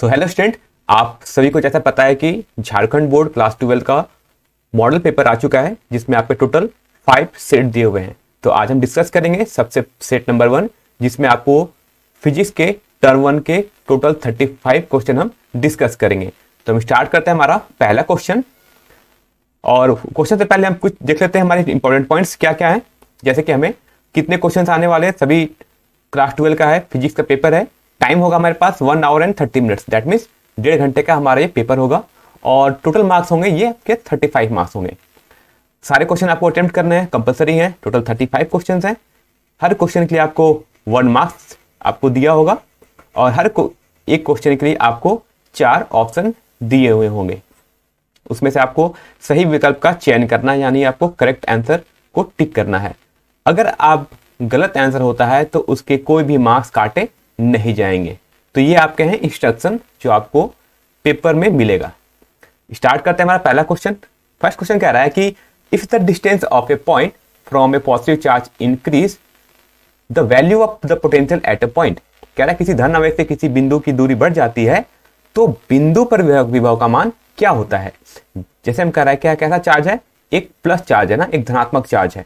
so hello student आप सभी को जैसा पता है कि झारखंड बोर्ड क्लास ट्वेल्व का मॉडल पेपर आ चुका है जिसमें आपके टोटल फाइव सेट दिए हुए हैं तो आज हम डिस्कस करेंगे सबसे सेट नंबर वन जिसमें आपको फिजिक्स के टर्म वन के टोटल थर्टी फाइव क्वेश्चन हम डिस्कस करेंगे तो हम स्टार्ट करते हैं हमारा पहला क्वेश्चन और क्वेश्चन से पहले हम कुछ देख लेते हैं हमारे इंपॉर्टेंट पॉइंट्स क्या क्या हैं जैसे कि हमें कितने क्वेश्चन आने वाले हैं सभी क्लास ट्वेल्व का है फिजिक्स का पेपर है टाइम होगा हमारे पास one hour and thirty minutes that means डेढ़ घंटे का हमारा ये पेपर होगा और टोटल मार्क्स होंगे ये आपके थर्टी फाइव मार्क्स होंगे सारे क्वेश्चन आपको अटेम्प्ट करने हैं कंपलसरी हैं टोटल थर्टी फाइव क्वेश्चन हैं हर क्वेश्चन के लिए आपको वन मार्क्स आपको दिया होगा और हर एक क्वेश्चन के लिए आपको चार ऑप्शन दिए हुए होंगे उसमें से आपको सही विकल्प का चयन करना है यानी आपको करेक्ट आंसर को टिक करना है अगर आप गलत आंसर होता है तो उसके कोई भी मार्क्स काटें नहीं जाएंगे तो ये आपके हैं इंस्ट्रक्शन जो आपको पेपर में मिलेगा स्टार्ट करते हैं हमारा पहला क्वेश्चन फर्स्ट क्वेश्चन कह रहा है कि if the distance of a point from a positive charge increase the value of the potential at a point कह रहा है किसी धन आवेश से किसी बिंदु की दूरी बढ़ जाती है तो बिंदु पर विभव का मान क्या होता है जैसे हम कह रहे हैं क्या कैसा चार्ज है एक प्लस चार्ज है ना एक धनात्मक चार्ज है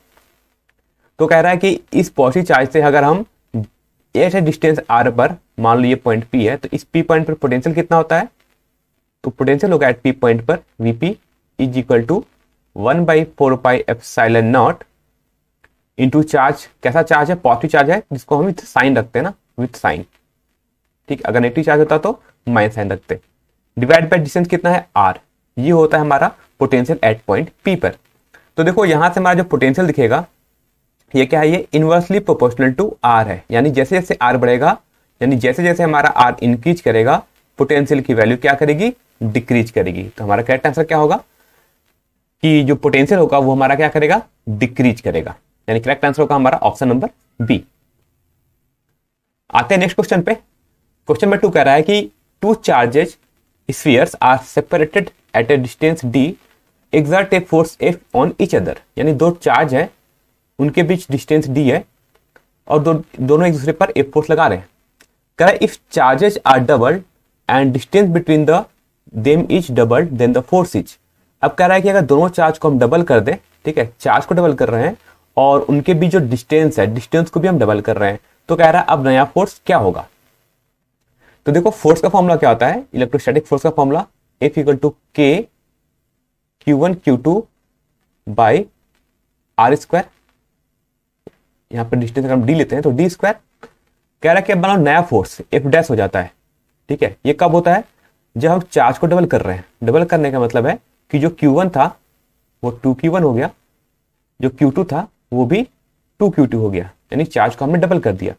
तो कह रहा है कि इस पॉजिटिव चार्ज से अगर हम एट है डिस्टेंस आर पर मान लो ये पॉइंट पी है तो इस पी पॉइंट पर पोटेंशियल कितना होता है तो पोटेंशियल होगा एट पी पॉइंट पर V P is equal to one by four pi epsilon naught into charge कैसा चार्ज है पॉजिटिव चार्ज है जिसको हम विथ साइन रखते हैं ना विथ साइन ठीक अगर नेगेटिव चार्ज होता तो माइनस साइन रखते डिवाइड बाई डिस्टेंस कितना है आर ये होता है हमारा पोटेंशियल एट पॉइंट पी पर तो देखो यहां से हमारा जो पोटेंशियल दिखेगा ये क्या है ये इन्वर्सली प्रोपोर्शनल टू आर है यानी जैसे जैसे आर बढ़ेगा यानी जैसे जैसे हमारा आर इंक्रीज करेगा पोटेंशियल की वैल्यू क्या करेगी डिक्रीज करेगी तो हमारा करेक्ट आंसर क्या होगा कि जो पोटेंशियल होगा वो हमारा क्या करेगा डिक्रीज करेगा यानी करेक्ट आंसर होगा हमारा ऑप्शन नंबर बी आते हैं नेक्स्ट क्वेश्चन पे क्वेश्चन नंबर टू कह रहा है कि two charges spheres are separated at a distance D exert a force F on each other यानी दो चार्ज है उनके बीच डिस्टेंस डी है और दो, दोनों एक दूसरे पर एक फोर्स लगा रहे हैं कह रहा है if charges are double and distance between the them is double then the force is अब कह रहा है कि अगर दोनों चार्ज को हम डबल कर दें ठीक है चार्ज को डबल कर रहे हैं और उनके बीच जो डिस्टेंस है डिस्टेंस को भी हम डबल कर रहे हैं तो कह रहा है अब नया फोर्स क्या होगा तो देखो फोर्स का फॉर्मूला क्या होता है इलेक्ट्रोस्टैटिक फोर्स का formula F equal to K Q one Q two by R square यहाँ पर डिस्टेंस अगर हम डी लेते हैं तो डी स्क्वायर कह रहा है कि अब बनाओ नया फोर्स एफ डैश हो जाता है ठीक है ये कब होता है जब हम चार्ज को डबल कर रहे हैं डबल करने का मतलब है कि जो Q1 था वो टू हो गया जो Q2 था वो भी टू हो गया यानी चार्ज को हमने डबल कर दिया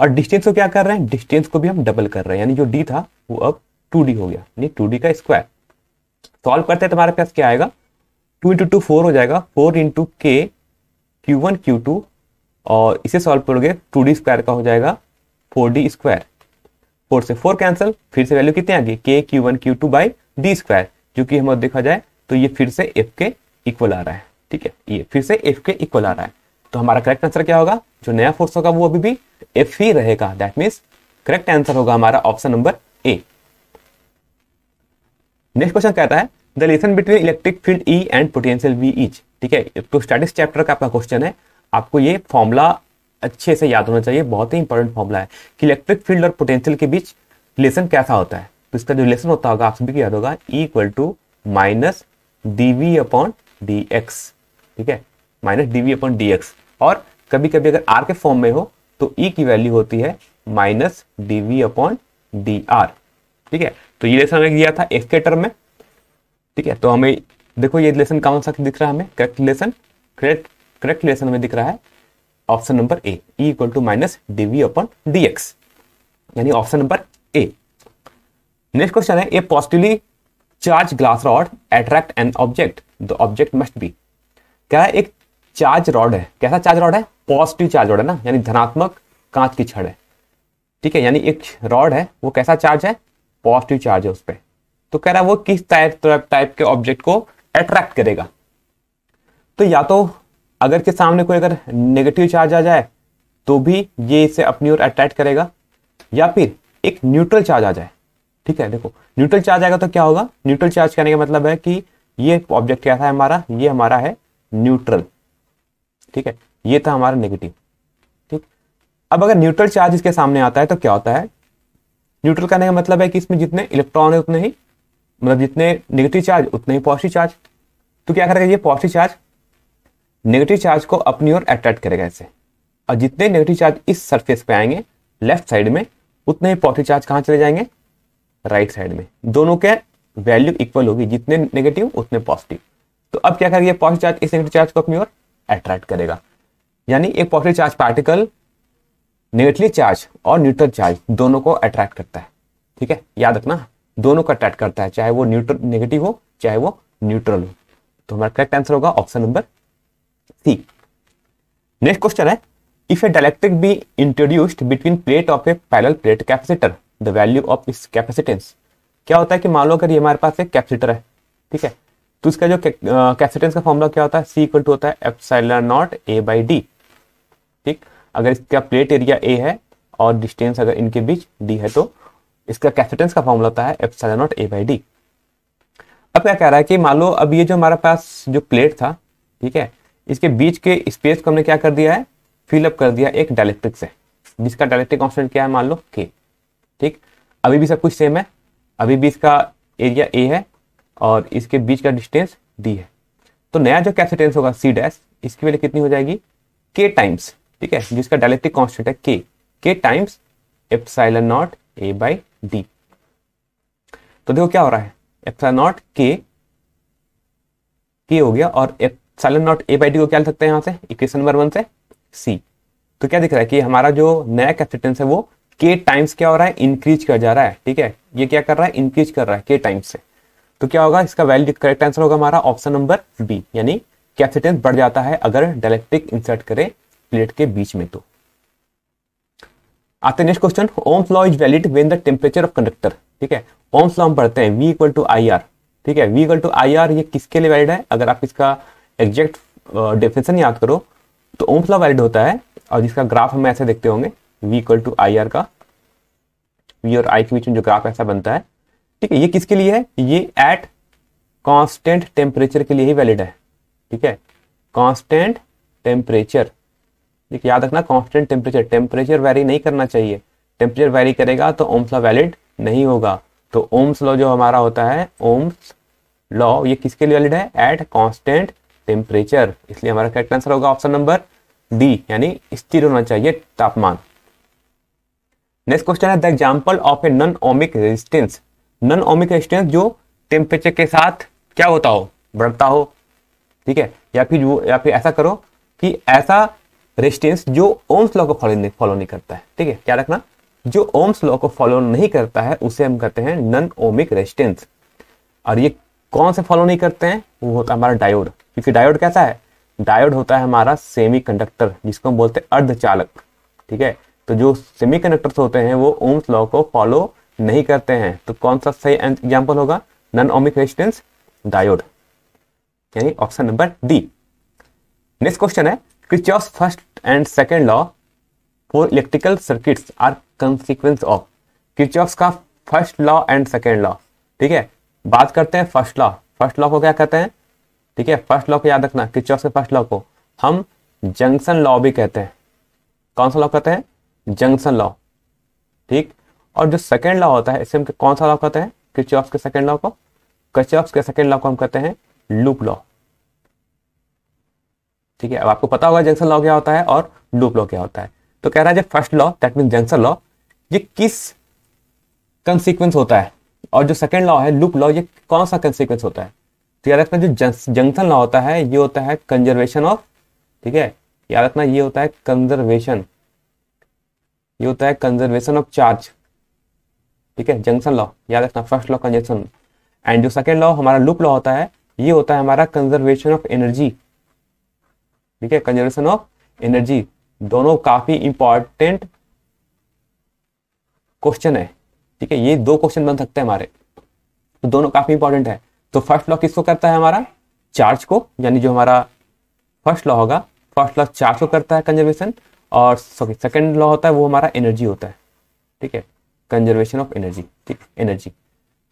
और डिस्टेंस को क्या कर रहे हैं डिस्टेंस को भी हम डबल कर रहे हैं यानी जो डी था वो अब टू हो गया यानी टू का स्क्वायर सॉल्व करते हैं तुम्हारे पास क्या आएगा टू इंटू टू फोर हो जाएगा four into K Q one Q two और इसे सॉल्व करोगे टू डी स्क्वायर का हो जाएगा फोर डी स्क्वायर फोर से फोर कैंसिल फिर से वैल्यू कितनी आ गई K Q one Q two by D square जो कि हम देखा जाए तो ये फिर से एफ के इक्वल आ रहा है ठीक है ये फिर से एफ के इक्वल आ रहा है तो हमारा करेक्ट आंसर क्या होगा जो नया फोर्स होगा वो अभी भी एफ ही रहेगा दैट मीन्स करेक्ट आंसर होगा हमारा option number A next question कहता है the relation between electric field E and potential V which ठीक है तो स्टैटिक्स चैप्टर का आपका क्वेश्चन है आपको ये फॉर्मूला अच्छे से याद होना चाहिए बहुत ही इंपॉर्टेंट फॉर्मूला है कि इलेक्ट्रिक फील्ड और पोटेंशियल के बीच रिलेशन कैसा होता है तो इसका जो रिलेशन होता होगा आप सभी को याद होगा equal to minus DV upon D X ठीक है minus DV upon D X और कभी कभी अगर आर के फॉर्म में हो तो ई e की वैल्यू होती है minus DV upon D R ठीक है तो ये रिलेशन हमने दिया था एक्स के टर्म में ठीक है तो हमें देखो ये रिलेशन कौन सा दिख रहा है हमें correct relation correct correct relation हमें दिख रहा है option number A equal to minus DV upon D X यानी option number A next question है a positively charge glass rod attract an object the object must be क्या है एक charge rod है कैसा चार्ज रॉड है positive charge rod है ना यानी धनात्मक कांच की छड़ है ठीक है यानी एक रॉड है वो कैसा चार्ज है पॉजिटिव चार्ज है उस पर तो कह रहा है वो किस टाइप टाइप के ऑब्जेक्ट को अट्रैक्ट करेगा तो या तो अगर के सामने कोई अगर नेगेटिव चार्ज आ जाए तो भी ये इसे अपनी ओर अट्रैक्ट करेगा या फिर एक न्यूट्रल चार्ज आ जाए ठीक है देखो न्यूट्रल चार्ज आएगा तो क्या होगा न्यूट्रल चार्ज कहने का मतलब है कि ये ऑब्जेक्ट क्या था हमारा ये हमारा है न्यूट्रल ठीक है ये था हमारा नेगेटिव ठीक अब अगर न्यूट्रल चार्ज इसके सामने आता है तो क्या होता है न्यूट्रल कहने का मतलब है कि इसमें जितने इलेक्ट्रॉन है उतने ही मतलब जितने नेगेटिव चार्ज उतने ही पॉजिटिव चार्ज तो क्या करेगा ये पॉजिटिव चार्ज नेगेटिव चार्ज को अपनी ओर अट्रैक्ट करेगा इसे और जितने नेगेटिव चार्ज इस सरफेस पे आएंगे लेफ्ट साइड में उतने ही पॉजिटिव चार्ज कहाँ चले जाएंगे राइट साइड में दोनों के वैल्यू इक्वल होगी जितने नेगेटिव उतने पॉजिटिव तो अब क्या करेंगे पॉजिटिव चार्ज इस नेगेटिव चार्ज को अपनी ओर अट्रैक्ट करेगा यानी एक positive charge particle negative charge और न्यूट्रल चार्ज दोनों को अट्रैक्ट करता है ठीक है याद रखना दोनों को अट्रैक्ट करता है चाहे वो न्यूट्रल नेगेटिव हो चाहे वो न्यूट्रल हो तो हमारा करेक्ट आंसर होगा option number C next question है if a dielectric be introduced between plate of a parallel plate capacitor the value of its capacitance क्या होता है कि मान लो अगर ये हमारे पास एक कैपेसिटर है ठीक है तो इसका जो कैपेसिटेंस का फॉर्मूला क्या होता है सी इक्वल टू होता है epsilon naught A by D ठीक अगर इसका प्लेट एरिया ए है और डिस्टेंस अगर इनके बीच डी है तो इसका कैपेसिटेंस का फॉर्मूला होता है epsilon naught A by D अब क्या कह रहा है कि मान लो अब ये जो हमारे पास जो प्लेट था ठीक है इसके बीच के स्पेस को हमने क्या कर दिया है फिलअप कर दिया एक डायलेक्ट्रिक से जिसका डायलेक्ट्रिक कॉन्स्टेंट क्या है मान लो के ठीक अभी भी सब कुछ सेम है अभी भी इसका एरिया ए है और इसके बीच का डिस्टेंस डी है तो नया जो कैपेसिटेंस होगा सी डैश इसकी वैल्यू कितनी हो जाएगी के टाइम्स ठीक है जिसका डायलेक्ट्रिक कॉन्स्टेंट है के K times epsilon naught A by D तो देखो क्या हो रहा है एप्सा नॉट के के हो गया और epsilon naught A by D को क्या लिख सकते हैं यहाँ से इक्वेशन नंबर वन से सी तो क्या दिख रहा है कि हमारा जो नया कैपेसिटेंस है वो के टाइम्स क्या हो रहा है इंक्रीज कर जा रहा है ठीक है ये क्या कर रहा है इंक्रीज कर रहा है के टाइम्स से तो क्या होगा इसका वैल्यू करेक्ट आंसर होगा हमारा ऑप्शन नंबर बी यानी कैपेसिटेंस बढ़ जाता है अगर डायलेक्ट्रिक इंसर्ट करें प्लेट के बीच में तो आते next question Ohm's law is valid when the temperature of conductor ठीक है ओम्स लॉ हम पढ़ते हैं V equal to I R ठीक है V equal to I R ये किसके लिए वैलिड है अगर आप इसका एग्जैक्ट डेफिनेशन याद करो तो ओम्स लॉ वैलिड होता है और जिसका ग्राफ हम ऐसे देखते होंगे V equal to I R का वी और आई के बीच में जो ग्राफ ऐसा बनता है ठीक है ये किसके लिए है ये एट कांस्टेंट टेम्परेचर के लिए ही वैलिड है ठीक है कांस्टेंट टेम्परेचर ठीक याद रखना कांस्टेंट टेम्परेचर टेम्परेचर वैरी नहीं करना चाहिए टेम्परेचर वैरी करेगा तो ओम्स लॉ वैलिड नहीं होगा तो ओम्स लॉ जो हमारा होता है ओम्स लॉ ये किसके लिए वैलिड है एट कॉन्स्टेंट टेम्परेचर इसलिए हमारा करेक्ट आंसर होगा ऑप्शन नंबर डी यानी स्थिर होना चाहिए तापमान नेक्स्ट क्वेश्चन है the example of a non ohmic resistance non ohmic resistance जो टेम्परेचर के साथ क्या होता हो बढ़ता हो ठीक है या फिर वो या फिर ऐसा करो कि ऐसा रेजिस्टेंस जो ओम्स लॉ को फॉलो नहीं फॉलो नहीं करता है ठीक है क्या रखना जो ओम्स लॉ को फॉलो नहीं करता है उसे हम कहते हैं नन ओमिक रेजिस्टेंस और ये कौन से फॉलो नहीं करते हैं वो होता है हमारा डायोड क्योंकि डायोड कैसा है डायोड होता है हमारा सेमी कंडक्टर जिसको हम बोलते हैं अर्धचालक ठीक है तो जो सेमी कंडक्टर्स होते हैं वो ओम्स लॉ को फॉलो नहीं करते हैं तो कौन सा सही एग्जाम्पल होगा नॉन ओमिक रेजिस्टेंस डायोड यानी option number D next question है Kirchhoff first and second law for electrical circuits are consequence of Kirchhoff का first law and second law ठीक है बात करते हैं फर्स्ट लॉ फर्स्ट लॉ को क्या कहते हैं ठीक है फर्स्ट लॉ को याद रखना किच के फर्स्ट लॉ को हम जंक्शन लॉ भी कहते हैं कौन सा लॉ कहते हैं जंक्शन लॉ ठीक और जो सेकेंड लॉ होता है इसे हम कौन सा लॉ कहते हैं किचॉक्स के सेकेंड लॉ को कचॉक्स के सेकेंड लॉ को हम कहते हैं लूप लॉ ठीक है अब आपको पता होगा जंक्शन लॉ क्या होता है और लूप लॉ क्या होता है तो कह रहा है जो first law that mean junction law ये किस कंसिक्वेंस होता है और जो सेकेंड लॉ है लूप लॉ ये कौन सा कंसिक्वेंस होता है तो याद रखना जो जंक्शन लॉ होता है ये होता है कंजर्वेशन ऑफ ठीक है याद रखना ये होता है कंजर्वेशन ये होता है कंजर्वेशन ऑफ चार्ज ठीक है जंक्शन लॉ याद रखना फर्स्ट लॉ कंजक्शन एंड जो सेकेंड लॉ हमारा लूप लॉ होता है ये होता है हमारा कंजर्वेशन ऑफ एनर्जी ठीक है कंजर्वेशन ऑफ एनर्जी दोनों काफी इंपॉर्टेंट क्वेश्चन है ठीक है ये दो क्वेश्चन बन सकते हैं हमारे तो दोनों काफी इंपॉर्टेंट है तो फर्स्ट लॉ किसको करता है हमारा चार्ज को यानी जो हमारा फर्स्ट लॉ होगा फर्स्ट लॉ चार्ज को करता है कंजर्वेशन और सॉरी सेकेंड लॉ होता है वो हमारा एनर्जी होता है ठीक है कंजर्वेशन ऑफ एनर्जी ठीक एनर्जी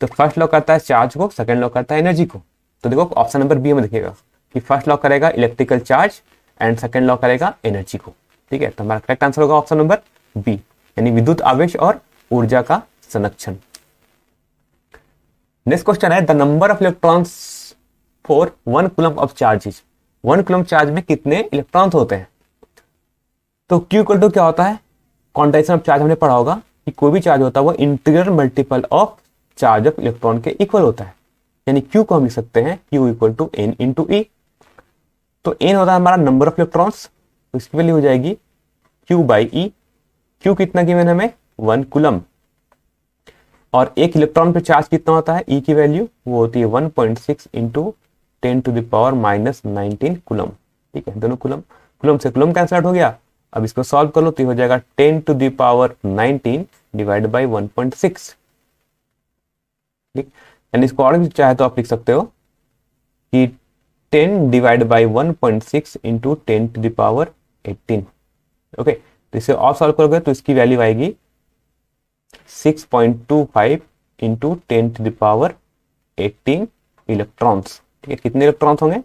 तो फर्स्ट लॉ करता है चार्ज को सेकेंड लॉ करता है एनर्जी को तो देखो ऑप्शन नंबर बी में देखिएगा कि फर्स्ट लॉ करेगा electrical charge and second law करेगा एनर्जी को ठीक है तो हमारा करेक्ट आंसर होगा ऑप्शन नंबर बी यानी विद्युत आवेश और ऊर्जा का संरक्षण नेक्स्ट क्वेश्चन है the number of electrons for one coulomb of charges one coulomb charge में कितने इलेक्ट्रॉन होते हैं तो क्यू इक्वल टू क्या होता है क्वांटाइजेशन ऑफ चार्ज हमने पढ़ा होगा कि कोई भी चार्ज होता है वो interior multiple of charge of electron के इक्वल होता है यानी क्यू को हम लिख सकते हैं Q equal to N into E तो एन होता है हमारा नंबर ऑफ इलेक्ट्रॉन्स इसकी वैल्यू हो जाएगी क्यू बाई ई क्यू कितना गिवन हमें वन कुलम और एक इलेक्ट्रॉन पे चार्ज कितना होता है ई e की वैल्यू वो होती है 1.6 point six into ten to the power minus nineteen coulomb ठीक है दोनों कुलम कुलम से कुलम कैंसिल आउट हो गया अब इसको सॉल्व कर लो तो हो जाएगा ten to the power nineteen divide by one point six ठीक यानी इसको और चाहे तो आप लिख सकते हो कि ten divide by one point six into ten to the power eighteen okay तो इसे और सॉल्व करोगे तो इसकी वैल्यू आएगी 6.25 point two five into ten to the power eighteen electrons ठीक है कितने इलेक्ट्रॉन्स होंगे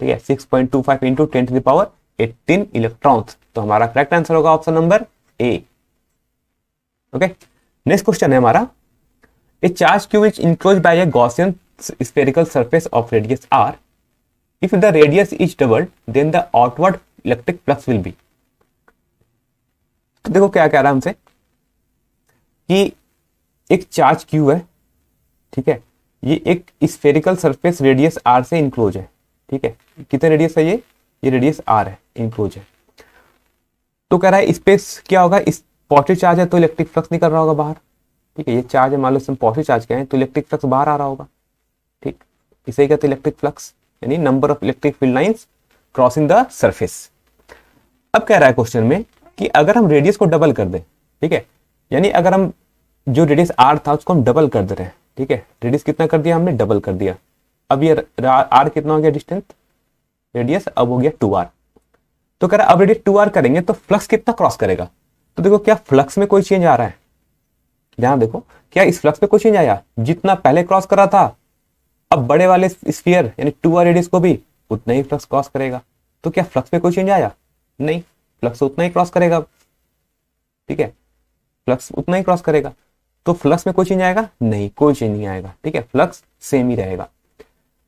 ठीक है 6.25 point two five into ten to the power eighteen electrons तो हमारा करेक्ट आंसर होगा option number A okay next question है हमारा a charge Q is enclose by a Gaussian spherical surface of radius r if the radius is doubled then the outward electric flux will be तो देखो क्या कह रहा है हमसे कि एक चार्ज क्यू है ठीक है ये एक स्फेरिकल सरफेस रेडियस आर से इंक्लोज है ठीक है कितने रेडियस है ये ये रेडियस आर है इंक्लोज है तो कह रहा है स्पेस क्या होगा इस पॉजिटिव चार्ज है तो इलेक्ट्रिक फ्लक्स निकल रहा होगा बाहर ठीक है ये चार्ज है मान लो इसमें पॉजिटिव चार्ज क्या है तो इलेक्ट्रिक फ्लक्स बाहर आ रहा होगा ठीक इसे कहते हैं इलेक्ट्रिक फ्लक्स यानी number of electric field lines crossing the surface अब कह रहा है क्वेश्चन में कि अगर हम रेडियस को डबल कर दें ठीक है यानी अगर हम जो रेडियस आर था उसको हम डबल कर दे रहे हैं ठीक है रेडियस कितना कर दिया हमने डबल कर दिया अब ये आर कितना हो गया डिस्टेंस रेडियस अब हो गया टू आर तो कह रहा अब रेडियस टू आर करेंगे तो फ्लक्स कितना क्रॉस करेगा तो देखो क्या फ्लक्स में कोई चेंज आ रहा है ध्यान देखो क्या इस फ्लक्स में कोई चेंज आया जितना पहले क्रॉस करा था अब बड़े वाले स्पीयर यानी टू आर रेडियस को भी उतना ही फ्लक्स क्रॉस करेगा तो क्या फ्लक्स में कोई चेंज आया नहीं फ्लक्स उतना ही क्रॉस करेगा ठीक है फ्लक्स उतना ही क्रॉस करेगा तो फ्लक्स में कोई चेंज आएगा नहीं कोई चेंज नहीं आएगा ठीक है फ्लक्स सेम ही रहेगा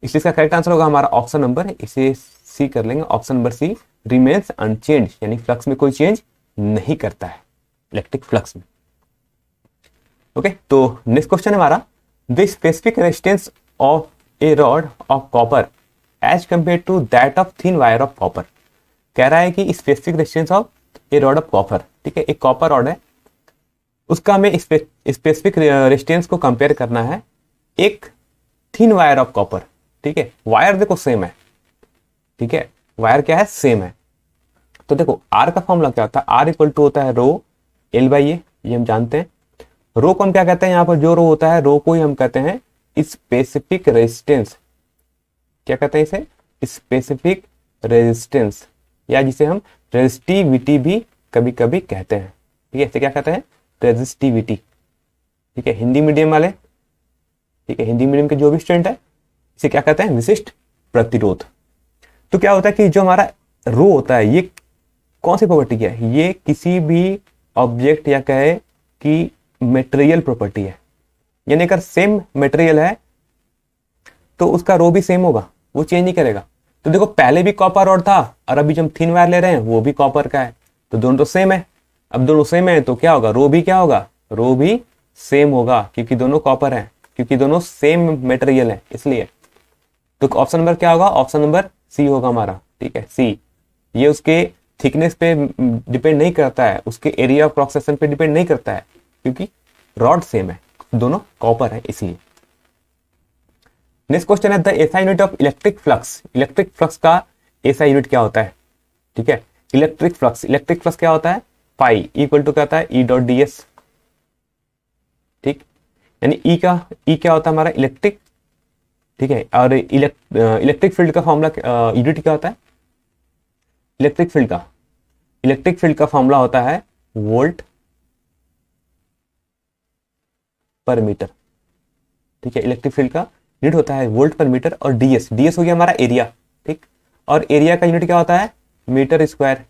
इसलिए इसका करेक्ट आंसर होगा हमारा ऑप्शन नंबर इसे सी कर लेंगे option number C remains unchange यानी फ्लक्स में कोई चेंज नहीं करता है इलेक्ट्रिक फ्लक्स में ओके okay, तो नेक्स्ट क्वेश्चन है हमारा the specific resistance of a rod of copper as compare to that of thin wire of copper कह रहा है कि specific resistance of a rod of copper ठीक है एक कॉपर रॉड है उसका हमें स्पेसिफिक रेस्टेंस को कंपेयर करना है एक थिन वायर ऑफ कॉपर ठीक है वायर देखो सेम है ठीक है वायर क्या है सेम है तो देखो आर का फॉर्मूला क्या होता है आर इक्वल टू होता है रो एल बाई ये हम जानते हैं रो को हम क्या कहते हैं यहां पर जो रो होता है रो को ही हम कहते हैं स्पेसिफिक रेजिस्टेंस क्या कहते हैं इसे स्पेसिफिक रेजिस्टेंस या जिसे हम रेजिस्टिविटी भी कभी कभी कहते हैं ठीक है इसे क्या कहते हैं रेजिस्टिविटी ठीक है हिंदी मीडियम वाले ठीक है हिंदी मीडियम के जो भी स्टूडेंट है इसे क्या कहते हैं विशिष्ट प्रतिरोध तो क्या होता है कि जो हमारा रो होता है ये कौन सी प्रॉपर्टी है ये किसी भी ऑब्जेक्ट या कहे कि मेटेरियल प्रॉपर्टी है यानी अगर सेम मेटेरियल है तो उसका रो भी सेम होगा वो चेंज नहीं करेगा तो देखो पहले भी कॉपर और था और अभी जो हम थीन वायर ले रहे हैं वो भी कॉपर का है तो दोनों तो सेम है अब दोनों सेम है तो क्या होगा रो भी क्या होगा रो भी सेम होगा क्योंकि दोनों कॉपर हैं क्योंकि दोनों सेम मेटेरियल है इसलिए तो ऑप्शन नंबर क्या होगा ऑप्शन नंबर सी होगा हमारा ठीक है सी ये उसके थिकनेस पे डिपेंड नहीं करता है उसके एरिया ऑफ क्रॉस पे डिपेंड नहीं करता है क्योंकि रॉड सेम है दोनों कॉपर है इसलिए नेक्स्ट क्वेश्चन है the SI unit of electric flux electric flux का एसआई यूनिट क्या होता है ठीक है इलेक्ट्रिक फ्लक्स इलेक्ट्रिक फ्लक्स क्या होता है पाई इक्वल टू क्या ई डॉट डी एस ठीक यानी ई e का ई e क्या होता है हमारा इलेक्ट्रिक ठीक है और इलेक्ट्रिक फील्ड uh, का फॉर्मूला यूनिट uh, क्या होता है इलेक्ट्रिक फील्ड का इलेक्ट्रिक फील्ड का फॉर्मूला होता है वोल्ट पर मीटर ठीक है इलेक्ट्रिक फील्ड का यूनिट होता है वोल्ट पर मीटर और डीएस डीएस हो गया हमारा एरिया ठीक और एरिया का यूनिट क्या होता है मीटर स्क्वायर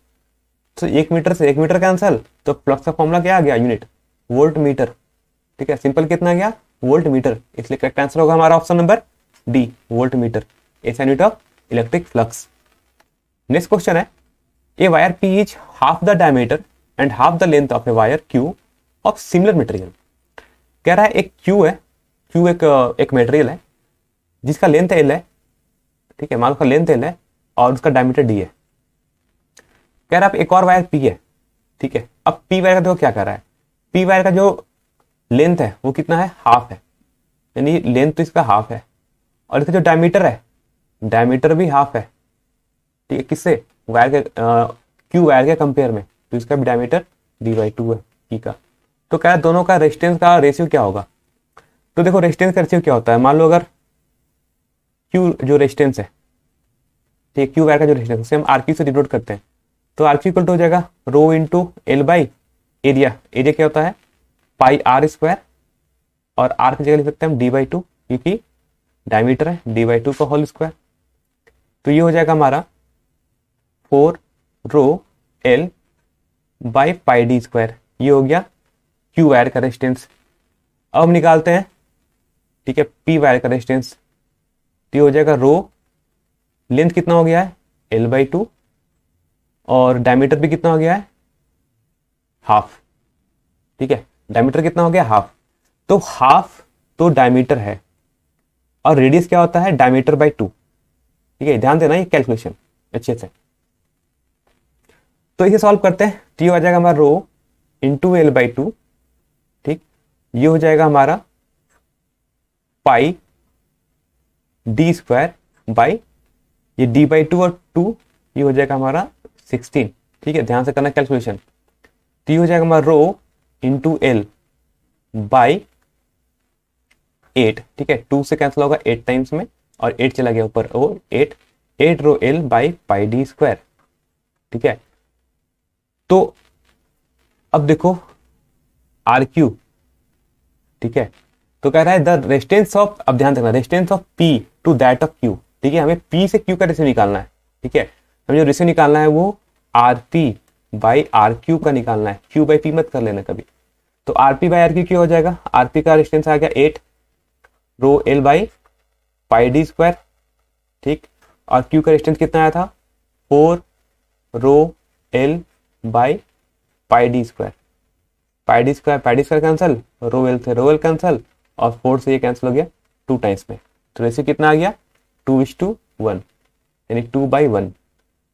तो एक मीटर से एक मीटर कैंसल तो फ्लक्स का फॉर्मूला क्या आ गया यूनिट वोल्ट मीटर ठीक है सिंपल कितना गया वोल्ट मीटर इसलिए करेक्ट आंसर होगा हमारा option number D volt metre S unit of electric flux next question है a wire P is half the diameter and half the length of a wire Q of similar material कह रहा है एक Q है Q एक एक material है जिसका लेंथ एल है ठीक है मान उसका लेंथ एल है और उसका डायमीटर डी है कह रहा है आप एक और वायर पी है ठीक है अब पी वायर का देखो क्या कर रहा है पी वायर का जो लेंथ है वो कितना है हाफ है यानी लेंथ तो इसका हाफ है और इसका जो डायमीटर है डायमीटर भी हाफ है ठीक है किससे वायर के क्यू वायर के कंपेयर में तो इसका भी डायमीटर डी बाई टू है पी का तो कह रहा है दोनों का रेजिस्टेंस का रेशियो क्या होगा तो देखो रेजिस्टेंस का रेशियो क्या होता है मान लो अगर क्यू जो रेजिस्टेंस है ठीक है क्यू वायर का जो रेजिस्टेंस उसे हम आर क्यू से डिनोट करते हैं तो आर इक्वल टू हो जाएगा rho into L by area area क्या होता है पाई आर स्क्वायर और आर की जगह लिख सकते हैं हम डी बाई टू क्योंकि डायमीटर है डी बाई टू का होल स्क्वायर तो ये हो जाएगा हमारा four rho L by pi D square ये हो गया क्यू वायर का रेजिस्टेंस अब हम निकालते हैं ठीक है पी वायर का रेजिस्टेंस तो ये हो जाएगा रो लेंथ कितना हो गया है एल बाई टू और डायमीटर भी कितना हो गया है हाफ ठीक है डायमीटर कितना हो गया हाफ तो हाफ तो डायमीटर है और रेडियस क्या होता है डायमीटर बाय टू ठीक है ध्यान देना ये कैलकुलेशन अच्छे से तो इसे सॉल्व करते हैं तो ये हो जाएगा हमारा rho into L by two ठीक ये हो जाएगा हमारा पाई डी स्क्वायर बाई ये डी बाई टू और टू ये हो जाएगा हमारा सिक्सटीन ठीक है ध्यान से करना कैलकुलेशन टी हो जाएगा हमारा rho into L by eight ठीक है टू से कैंसिल होगा एट टाइम्स में और एट चला गया ऊपर वो eight eight rho L by pi D square ठीक है तो अब देखो आर क्यू ठीक है तो कह रहा है द रेस्टेंस ऑफ अब ध्यान रखना resistance of P to that of Q ठीक है हमें पी से क्यू का रेशियो निकालना है ठीक है हमें जो रेशियो निकालना है वो R P by R Q का निकालना है क्यू बाई पी मत कर लेना कभी तो R P by R Q क्या हो जाएगा आर पी का रेस्टेंस आ गया eight rho L by pi D square ठीक और क्यू का रेस्टेंस कितना आया था four rho L by pi D square pi D square pi D square cancel rho L से रो एल कैंसल और फोर से ये कैंसिल हो गया टू टाइम्स में तो रेसियो कितना आ गया टू इज टू वन यानी टू बाई वन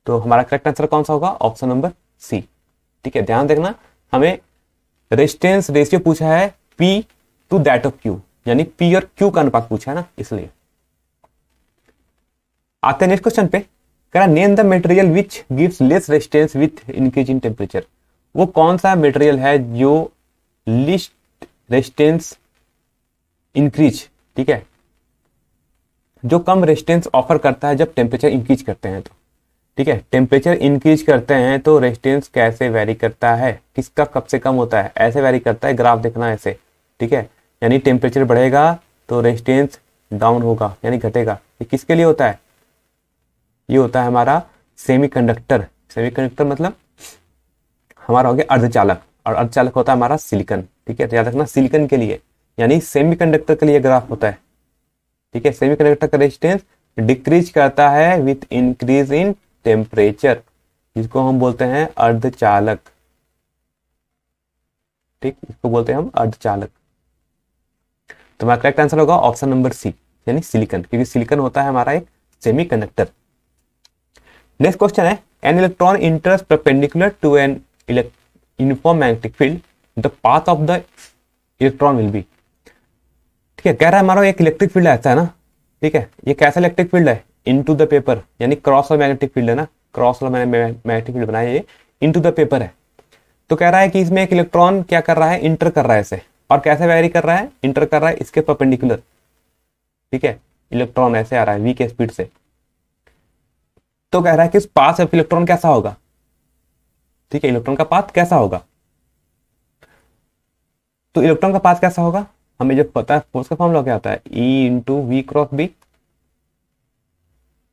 तो हमारा करेक्ट आंसर कौन सा होगा ऑप्शन नंबर सी ठीक है ध्यान देखना हमें रेजिस्टेंस रेशियो पूछा है P to that of Q यानी पी और क्यू का अनुपात पूछा है ना इसलिए आते हैं नेक्स्ट क्वेश्चन पे करा name the material which gives less resistance with increase in temperature वो कौन सा मटेरियल है जो लिस्ट रेजिस्टेंस इंक्रीज ठीक है जो कम रेजिस्टेंस ऑफर करता है जब टेम्परेचर इंक्रीज करते हैं तो ठीक है टेम्परेचर इंक्रीज करते हैं तो रेजिस्टेंस कैसे वेरी करता है किसका कब से कम होता है ऐसे वेरी करता है ग्राफ देखना ऐसे ठीक है यानी टेम्परेचर बढ़ेगा तो रेजिस्टेंस डाउन होगा यानी घटेगा ये किसके लिए होता है ये होता है हमारा सेमीकंडक्टर सेमीकंडक्टर मतलब हमारा हो गया अर्धचालक और अर्धचालक होता है हमारा सिलिकन ठीक है तो याद रखना सिलिकन के लिए यानी सेमीकंडक्टर के लिए ग्राफ होता है ठीक है सेमीकंडक्टर का रेजिस्टेंस डिक्रीज करता है विथ इंक्रीज इन टेम्परेचर जिसको हम बोलते हैं अर्धचालक ठीक इसको बोलते हैं हम अर्धचालक तो हमारा करेक्ट आंसर होगा ऑप्शन नंबर सी यानी सिलिकन क्योंकि सिलिकन होता है हमारा एक सेमीकंडक्टर नेक्स्ट क्वेश्चन है an electron enters perpendicular to an uniform magnetic field the path of the electron will be ठीक है कह रहा है हमारा एक इलेक्ट्रिक फील्ड ऐसा है ना ठीक है ये कैसा इलेक्ट्रिक फील्ड है इनटू द पेपर यानी क्रॉस वाला मैग्नेटिक फील्ड है ना क्रॉस वाला मैंने मैग्नेटिक फील्ड बनाया ये इनटू द पेपर है तो कह रहा है कि इसमें एक इलेक्ट्रॉन क्या कर रहा है इंटर कर रहा है इसे और कैसे वैरी कर रहा है इंटर कर रहा है इसके परपेंडिकुलर ठीक है इलेक्ट्रॉन ऐसे आ रहा है वी के स्पीड से तो कह रहा है कि इस पास ऑफ इलेक्ट्रॉन कैसा होगा ठीक है इलेक्ट्रॉन का पाथ कैसा होगा तो इलेक्ट्रॉन का पाथ कैसा होगा हमें जब पता है फोर्स का फॉर्मूला क्या आता है E into V cross B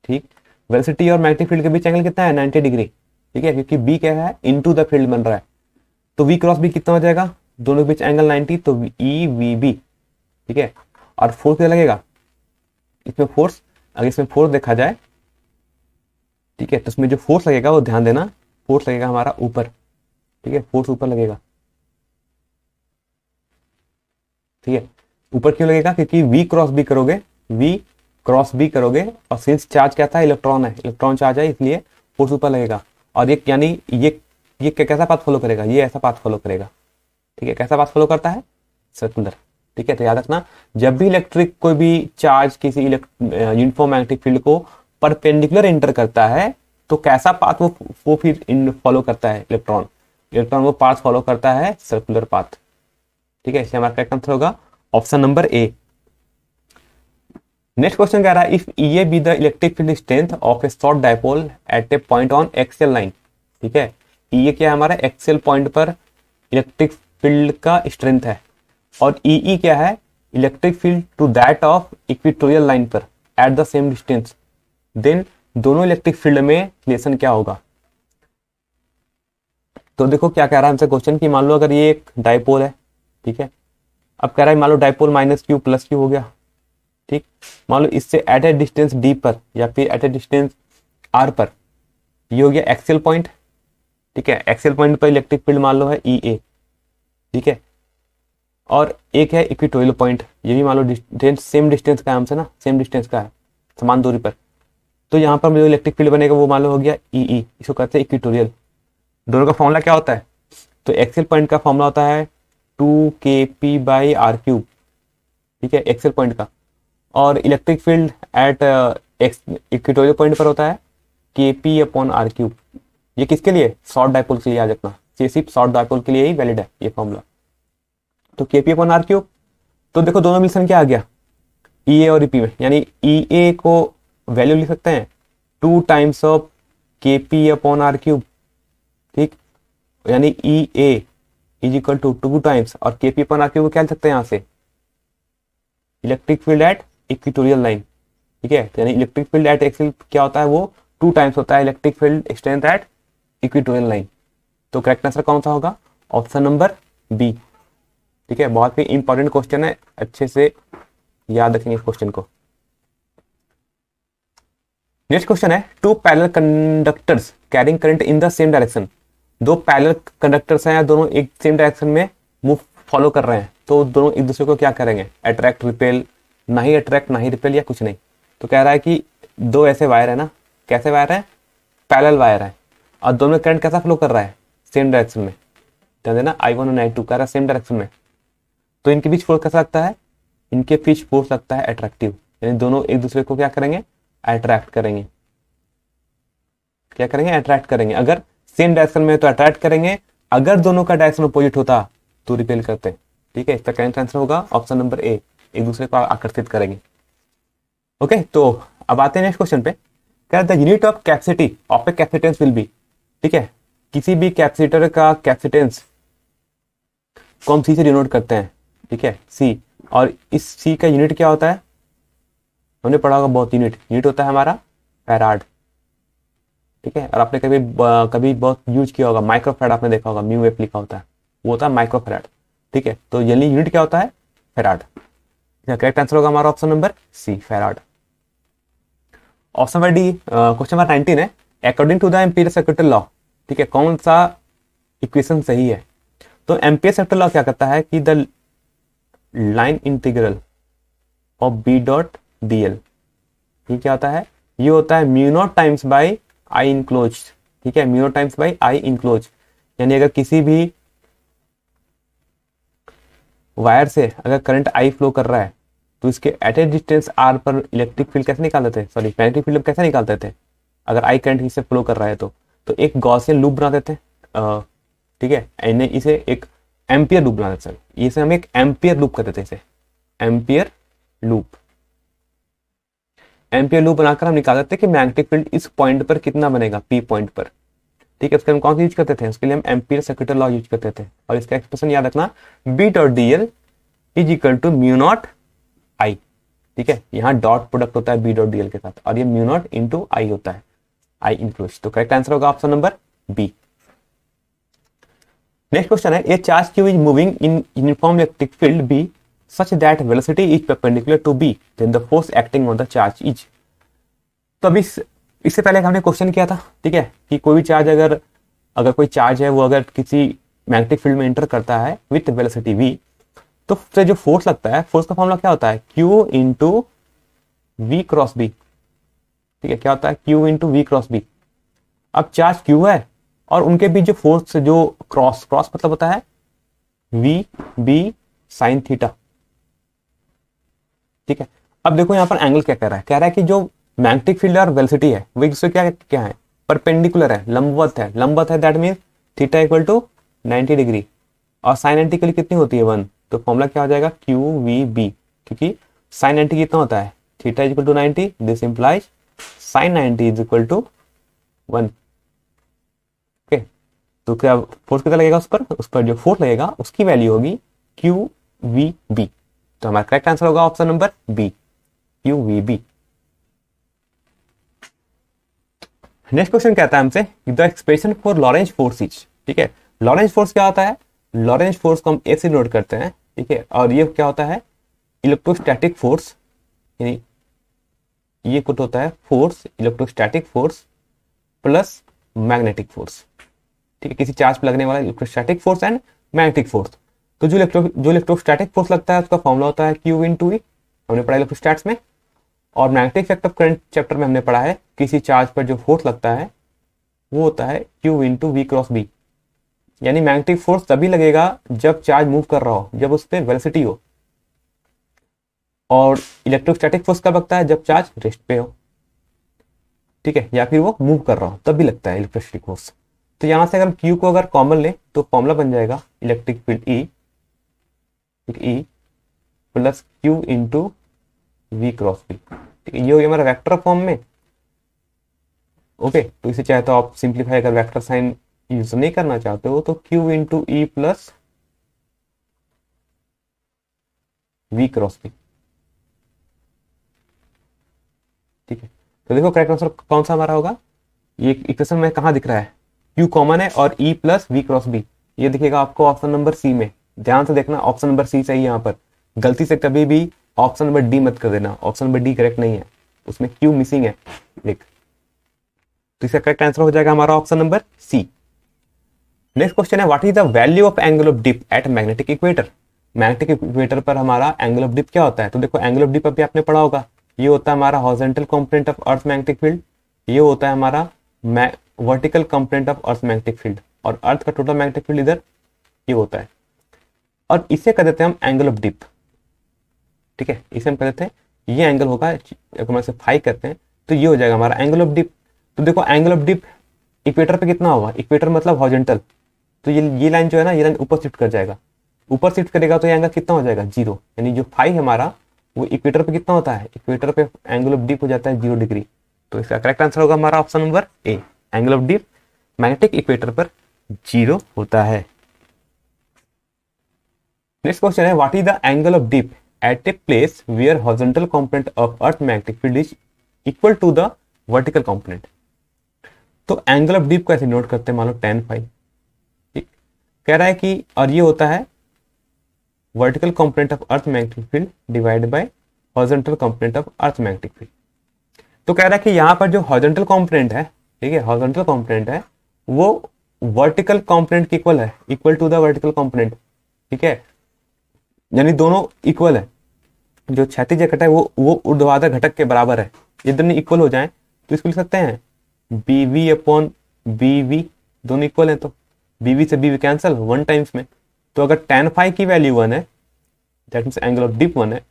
ठीक वेलोसिटी और मैग्नेटिक फील्ड के बीच एंगल कितना है नाइनटी डिग्री ठीक है क्योंकि बी क्या है टू द फील्ड बन रहा है तो वी क्रॉस बी कितना हो जाएगा दोनों के बीच एंगल नाइनटी तो ई वी बी ठीक है और फोर्स क्या लगेगा इसमें फोर्स अगर इसमें फोर्स देखा जाए ठीक है तो इसमें जो फोर्स लगेगा वो ध्यान देना फोर्स लगेगा हमारा ऊपर ठीक है फोर्स ऊपर लगेगा ठीक है ऊपर क्यों लगेगा क्योंकि वी क्रॉस बी करोगे वी क्रॉस बी करोगे और सिंस चार्ज क्या था इलेक्ट्रॉन है इलेक्ट्रॉन चार्ज है इसलिए फोर्स ऊपर लगेगा और ये यानी ये ये कैसा पाथ फॉलो करेगा ये ऐसा पाथ फॉलो करेगा ठीक है कैसा पाथ फॉलो करता है सर्कुलर ठीक है तो याद रखना जब भी इलेक्ट्रिक कोई भी चार्ज किसी यूनिफॉर्म मैग्नेटिक फील्ड को परपेंडिकुलर एंटर करता है तो कैसा पाथ वो वो फिर फॉलो करता है इलेक्ट्रॉन इलेक्ट्रॉन वो पाथ फॉलो करता है सर्कुलर पाथ ठीक है इसलिए हमारा करेक्ट आंसर होगा option number A next question कह रहा है if E be the electric field strength of a short dipole at a point on axial line ठीक है ये e क्या है हमारा एक्सेल पॉइंट पर इलेक्ट्रिक फील्ड का स्ट्रेंथ है और ई e -E क्या है electric field to that of equatorial line पर at the same distance then दोनों इलेक्ट्रिक फील्ड में रिलेशन क्या होगा तो देखो क्या कह रहा है हमसे क्वेश्चन की मान लो अगर ये एक डायपोल है ठीक है अब कह रहा है मान लो dipole minus Q plus Q हो गया ठीक मान लो इससे एट ए डिस्टेंस डी पर या फिर एट ए डिस्टेंस आर पर ये हो गया एक्सेल पॉइंट ठीक है एक्सेल पॉइंट पर इलेक्ट्रिक फील्ड मान लो है ई e ए ठीक है और एक है इक्विटोरियल पॉइंट ये भी मान लो डिस्टेंस सेम डिस्टेंस का है हमसे ना सेम डिस्टेंस का है समान दूरी पर तो यहाँ पर जो इलेक्ट्रिक फील्ड बनेगा वो मान लो हो गया ई e ई e, इसको कहते हैं इक्विटोरियल दोनों का फॉर्मूला क्या होता है तो एक्सेल पॉइंट का फॉर्मूला होता है टू के पी बाई आर क्यूब ठीक है एक्सेल पॉइंट का और electric field at equatorial point पर होता है के पी अपॉन आर क्यूब ये किसके लिए शॉर्ट डायपोल के लिए याद रखना सिर्फ शॉर्ट डायपोल के लिए ही वैलिड है ये फॉर्मूला तो के पी अपॉन आर क्यूब तो देखो दोनों मिलसन क्या आ गया ई e ए और ई e पी में यानी ई e ए को वैल्यू लिख सकते हैं two times of K P upon R cube ठीक यानी E A is equal to two times और K P upon R cube क्या लिख सकते हैं यहां से electric field at equatorial line ठीक है तो यानी इलेक्ट्रिक फील्ड एट एक्सिल क्या होता है वो टू टाइम्स होता है electric field extend at equatorial line तो करेक्ट आंसर कौन सा होगा ऑप्शन नंबर बी ठीक है बहुत ही इंपॉर्टेंट क्वेश्चन है अच्छे से याद रखेंगे इस क्वेश्चन को नेक्स्ट क्वेश्चन है two parallel conductors carrying current in the same direction दो पैरल कंडक्टर्स हैं दोनों एक सेम डायरेक्शन में मूव फॉलो कर रहे हैं तो दोनों एक दूसरे को क्या करेंगे अट्रैक्ट रिपेल ना ही अट्रैक्ट ना ही रिपेल या कुछ नहीं तो कह रहा है कि दो ऐसे वायर है ना कैसे वायर है पैरल वायर है और दोनों करंट कैसा फ्लो कर रहा है सेम डायरेक्शन में ध्यान देना आई वन और आई टू कह रहा है सेम डायरेक्शन में तो इनके बीच फोर्स कैसा लगता है इनके बीच फोर्स लगता है अट्रैक्टिव यानी दोनों एक दूसरे को क्या करेंगे अट्रैक्ट करेंगे क्या करेंगे अट्रैक्ट करेंगे अगर सेम डायरेक्शन में तो अट्रैक्ट करेंगे अगर दोनों का डायरेक्शन अपोजिट होता तो रिपेल करते ठीक है इसका करेंट आंसर होगा ऑप्शन नंबर ए एक दूसरे को आकर्षित करेंगे ओके okay, तो अब आते हैं नेक्स्ट क्वेश्चन पे क्या the unit of capacity of a capacitance will be ठीक है किसी भी कैपेसिटर का कैपेसिटेंस को हम सी से डिनोट करते हैं ठीक है सी और इस सी का यूनिट क्या होता है हमने पढ़ा होगा बहुत यूनिट यूनिट होता है हमारा फैराड ठीक है और आपने कभी कभी बहुत यूज किया होगा माइक्रोफेराड आपने देखा होगा म्यू एप लिखा होता है वो होता है माइक्रोफेराड ठीक है तो जनरली यूनिट क्या होता है फेराड करेक्ट आंसर होगा हमारा option number C farad option number D question number nineteen है according to the Ampere circuital law ठीक है कौन सा इक्वेशन सही है तो एम्पीयर सेक्टर लॉ क्या कहता है कि the line integral of B dot D L ये क्या होता है ये होता है mu naught times by I enclosed ठीक है mu naught times by I enclosed यानी अगर किसी भी वायर से अगर करंट आई फ्लो कर रहा है तो इसके एट ए डिस्टेंस आर पर इलेक्ट्रिक फील्ड कैसे निकालते थे सॉरी मैग्नेटिक फील्ड कैसे निकालते थे अगर आई करंट इससे फ्लो कर रहा है तो तो एक गॉसियन लूप बना देते हैं ठीक है यानी इसे एक एम्पियर लूप बना देते इसे हम एक एम्पियर लूप कर देते इसे एम्पियर लूप एम्पियर लूप बनाकर हम निकाल देते कि मैग्नेटिक फील्ड इस पॉइंट पर कितना बनेगा पी पॉइंट पर ठीक है उसके हम कौन सा यूज करते थे उसके लिए हम एम्पियर सर्किटल लॉ यूज करते थे और इसका एक्सप्रेशन याद रखना B dot D L is equal to mu naught I ठीक है यहाँ डॉट प्रोडक्ट होता है बी डॉट डी एल के साथ और ये mu naught into I होता है आई इंक्लूड तो करेक्ट आंसर होगा option number B next question है a charge Q is moving in uniform electric field B such that velocity is perpendicular to B then the force acting on the charge is तो अभी इससे पहले हमने question किया था ठीक है कि कोई भी चार्ज अगर अगर कोई चार्ज है वो अगर किसी मैग्नेटिक फील्ड में एंटर करता है विथ वेलोसिटी वी तो से जो फोर्स लगता है फोर्स का फॉर्मूला क्या होता है Q into V cross B ठीक है क्या होता है Q into V cross B अब चार्ज क्यू है और उनके बीच जो फोर्स जो क्रॉस क्रॉस मतलब होता है वी बी साइन थीटा ठीक है अब देखो यहां पर एंगल क्या कह रहा है कह रहा है कि जो मैग्नेटिक फील्ड और वेलोसिटी है वो एक दूसरे क्या क्या है परपेंडिकुलर है लंबवत है लंबवत है that mean theta equal to 90 degree और साइन एंटी के लिए कितनी होती है वन तो फॉर्मूला क्या हो जाएगा क्यू वी बी क्योंकि साइन एंटी कितना होता है theta is equal to ninety this implies sine ninety is equal to one okay तो क्या फोर्स कितना लगेगा उस पर उस पर जो फोर्स लगेगा उसकी वैल्यू होगी क्यू वी बी तो हमारा करेक्ट आंसर होगा option number B Q V B next question कहता है हमसे the expression for Lorentz force is ठीक है लॉरेंज फोर्स क्या होता है लॉरेंज फोर्स को हम ए से नोट करते हैं ठीक है और ये क्या होता है इलेक्ट्रोस्टैटिक फोर्स यानी ये कुछ होता है force electrostatic force plus magnetic force ठीक है किसी चार्ज पर लगने वाला electrostatic force and magnetic force तो जो इलेक्ट्रो जो इलेक्ट्रोस्टैटिक फोर्स लगता है उसका फॉर्मूला होता है क्यू इन टू ई हमने पढ़ा इलेक्ट्रोस्टैट्स में और magnetic effect of current chapter में हमने पढ़ा है किसी चार्ज पर जो फोर्स लगता है वो होता है Q into V cross B यानी मैग्नेटिक फोर्स तभी लगेगा जब चार्ज मूव कर रहा हो जब उस पर वेलोसिटी हो और इलेक्ट्रोस्टैटिक फोर्स कब लगता है जब चार्ज रेस्ट पे हो ठीक है या फिर वो मूव कर रहा हो तब भी लगता है इलेक्ट्रोस्टैटिक फोर्स तो यहां से अगर हम क्यू को अगर कॉमन लें तो फॉर्मूला बन जाएगा electric field E plus Q into V cross B ठीक है ये हो गया हमारा वैक्टर फॉर्म में ओके तो इसे चाहे तो आप सिंप्लीफाई अगर वैक्टर साइन यूज नहीं करना चाहते हो तो Q to E plus V cross B ठीक है तो देखो करेक्ट आंसर कौन सा हमारा होगा ये इक्वेशन में कहा दिख रहा है क्यू कॉमन है और E plus V cross B ये दिखेगा आपको ऑप्शन नंबर सी में ध्यान से देखना ऑप्शन नंबर सी चाहिए यहां पर गलती से कभी भी ऑप्शन नंबर डी मत कर देना ऑप्शन नंबर डी करेक्ट नहीं है उसमें क्यू मिसिंग है एक तो इसका करेक्ट आंसर हो जाएगा हमारा option number C next question है what is the value of angle of dip at magnetic equator magnetic equator पर हमारा एंगल ऑफ डिप क्या होता है तो देखो एंगल ऑफ डिप अभी आपने पढ़ा होगा ये होता है हमारा horizontal component of earth magnetic field ये होता है हमारा vertical component of earth magnetic field और अर्थ का टोटल मैग्नेटिक फील्ड इधर ये होता है और इसे कह देते हैं हम एंगल ऑफ डिप ठीक है इसे हम कहते हैं ये एंगल होगा अगर हम इसे फाई करते हैं तो ये हो जाएगा हमारा एंगल ऑफ डिप तो देखो एंगल ऑफ डिप इक्वेटर पे कितना होगा इक्वेटर मतलब हॉर्जेंटल तो ये ये लाइन जो है ना ये लाइन ऊपर शिफ्ट कर जाएगा ऊपर शिफ्ट करेगा तो ये एंगल कितना हो जाएगा जीरो यानी जो फाइव हमारा वो इक्वेटर पे कितना होता है इक्वेटर पे एंगल ऑफ डिप हो जाता है जीरो डिग्री तो इसका करेक्ट आंसर होगा हमारा option number A angle of dip magnetic equator पर जीरो होता है नेक्स्ट क्वेश्चन है what is the angle of dip at a place where horizontal component of earth magnetic field is equal to the vertical component तो angle of dip कैसे note करते हैं मान लो ten five ठीक कह रहा है कि और ये होता है vertical component of earth magnetic field divide by horizontal component of earth magnetic field तो कह रहा है कि यहां पर जो हॉर्जेंटल कॉम्पोनेंट है ठीक है हॉर्जेंटल कॉम्पोनेंट है वो वर्टिकल कॉम्पोनेंट के इक्वल है equal to the vertical component ठीक है यानी दोनों इक्वल है जो क्षतिज घटक है वो वो उर्ध्वाधर घटक के बराबर है ये दोनों इक्वल हो जाए तो इसको लिख सकते हैं B V upon B V दोनों इक्वल हैं तो बी वी से B V cancel one times में तो अगर टेन फाइव की वैल्यू वन है that means angle of dip one है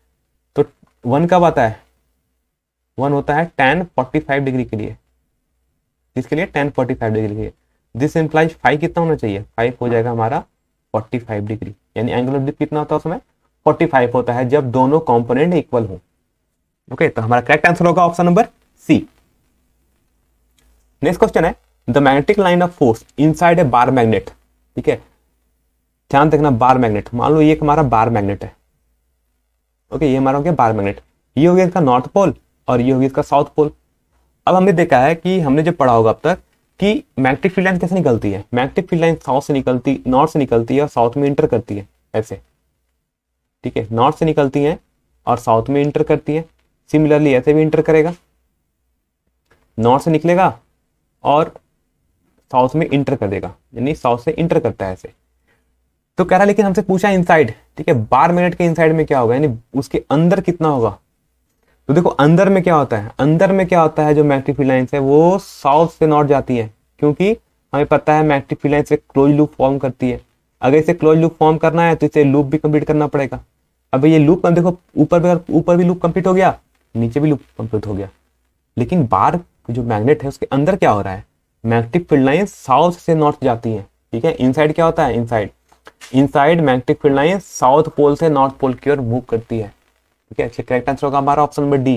तो वन कब आता है वन होता है टेन फोर्टी फाइव डिग्री के लिए इसके लिए टेन फोर्टी फाइव डिग्री के लिए दिस इम्प्लाइज फाइव कितना होना चाहिए फाइव हो जाएगा हमारा फोर्टी फाइव डिग्री यानी एंगल ऑफ डिप कितना होता है उसमें 45 होता है जब दोनों कॉम्पोनेंट इक्वल हो ओके okay, तो हमारा करेक्ट आंसर होगा option number C next question है the magnetic line of force side a bar magnet ठीक है ध्यान देखना बार मैग्नेट मान लो ये हमारा बार मैग्नेट है ओके okay, ये हमारा हो गया बार मैग्नेट ये हो गया इसका नॉर्थ पोल और ये हो गया इसका साउथ पोल अब हमने देखा है कि हमने जो पढ़ा होगा अब तक कि मैग्नेटिक फील्ड लाइन कैसे निकलती है मैग्नेटिक फील्ड लाइन साउथ से निकलती नॉर्थ से निकलती है और साउथ में इंटर करती है ऐसे ठीक है नॉर्थ से निकलती हैं और साउथ में इंटर करती हैं सिमिलरली ऐसे भी इंटर करेगा नॉर्थ से निकलेगा और साउथ में इंटर कर देगा यानी साउथ से इंटर करता है ऐसे तो कह रहा लेकिन हमसे पूछा इनसाइड ठीक है बारह मिनट के इनसाइड में क्या होगा यानी उसके अंदर कितना होगा तो देखो अंदर में क्या होता है अंदर में क्या होता है जो मैग्नेटिक फील्ड लाइन्स है वो साउथ से नॉर्थ जाती है क्योंकि हमें पता है मैग्नेटिक फील्ड लाइन्स से क्लोज लूप फॉर्म करती है अगर इसे क्लोज लूप फॉर्म करना है तो इसे लूप भी कंप्लीट करना पड़ेगा अब ये लूप देखो ऊपर ऊपर भी लूप कंप्लीट हो गया नीचे भी लूप कंप्लीट हो गया लेकिन बार जो मैग्नेट है उसके अंदर क्या हो रहा है मैग्नेटिक फील्ड लाइन साउथ से नॉर्थ जाती है ठीक है इनसाइड क्या होता है inside inside magnetic field line south pole से नॉर्थ पोल की ओर मूव करती है ठीक है अच्छा करेक्ट आंसर होगा हमारा ऑप्शन नंबर डी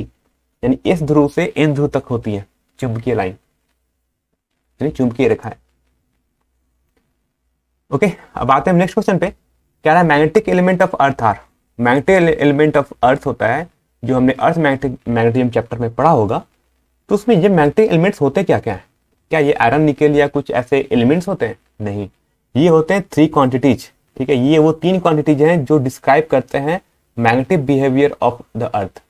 यानी इस ध्रुव से इन ध्रुव तक होती है चुंबकीय लाइन यानी चुंबकीय है ओके अब आते हैं नेक्स्ट क्वेश्चन पे क्या रहा magnetic element of earth or magnetic element of earth होता है जो हमने अर्थ मैग्नेटिक मैग्नेटिज्म चैप्टर में पढ़ा होगा तो उसमें ये मैग्नेटिक एलिमेंट्स होते क्या क्या हैं क्या ये आयरन निकल या कुछ ऐसे एलिमेंट्स होते हैं नहीं ये होते हैं थ्री क्वांटिटीज ठीक है ये वो तीन क्वांटिटीज हैं जो डिस्क्राइब करते हैं magnetic behaviour of the earth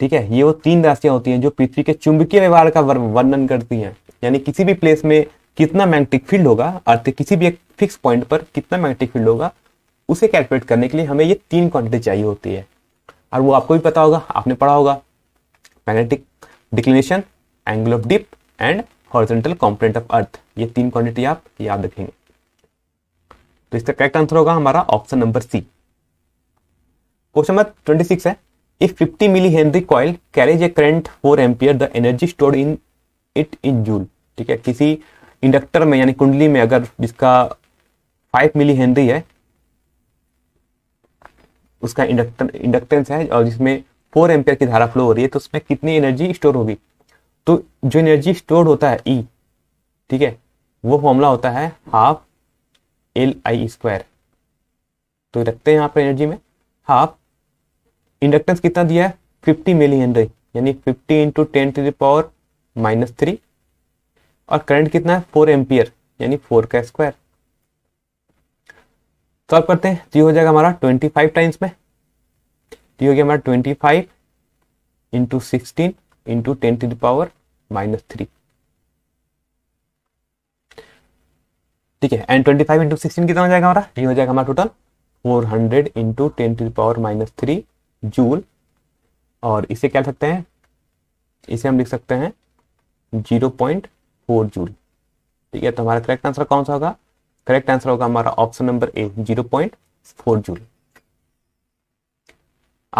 ठीक है ये वो तीन राशियां होती हैं जो पृथ्वी के चुंबकीय व्यवहार का वर्णन करती हैं यानी किसी भी प्लेस में कितना मैग्नेटिक फील्ड होगा अर्थ किसी भी एक फिक्स पॉइंट पर कितना मैग्नेटिक फील्ड होगा उसे कैलकुलेट करने के लिए हमें ये तीन क्वांटिटी चाहिए होती है और वो आपको भी पता होगा आपने पढ़ा होगा magnetic declination angle of dip and horizontal component of earth ये तीन क्वांटिटी आप याद रखेंगे तो इसका करेक्ट आंसर होगा हमारा option number C question number twenty six है if fifty millihenry coil carries a current four ampere the energy stored in it in joule ठीक है किसी इंडक्टर में यानी कुंडली में अगर जिसका फाइव मिली हेनरी है उसका इंडक्टर इंडक्टेंस है और जिसमें फोर एम्पियर की धारा फ्लो हो रही है तो उसमें कितनी एनर्जी स्टोर होगी तो जो एनर्जी स्टोर होता है ई e, ठीक है वो फॉर्मूला होता है हाफ एल आई स्क्वायर तो रखते हैं यहाँ पर एनर्जी में हाफ इंडक्टेंस कितना दिया है फिफ्टी मिली हेनरी यानी fifty into ten to the power minus three और करंट कितना है फोर एम्पियर यानी फोर का स्क्वायर सॉल्व तो करते हैं तो ये हो जाएगा हमारा ट्वेंटी फाइव टाइम्स में तो ये हो गया हमारा twenty five into sixteen into ten to the power minus three ठीक है and twenty five into sixteen कितना हो जाएगा हमारा ये हो जाएगा हमारा total four hundred into ten to the power minus three joule और इसे क्या सकते हैं इसे हम लिख सकते हैं जीरो पॉइंट फोर जूल ठीक है तो हमारा करेक्ट आंसर कौन सा होगा करेक्ट आंसर होगा हमारा option number A zero point four joule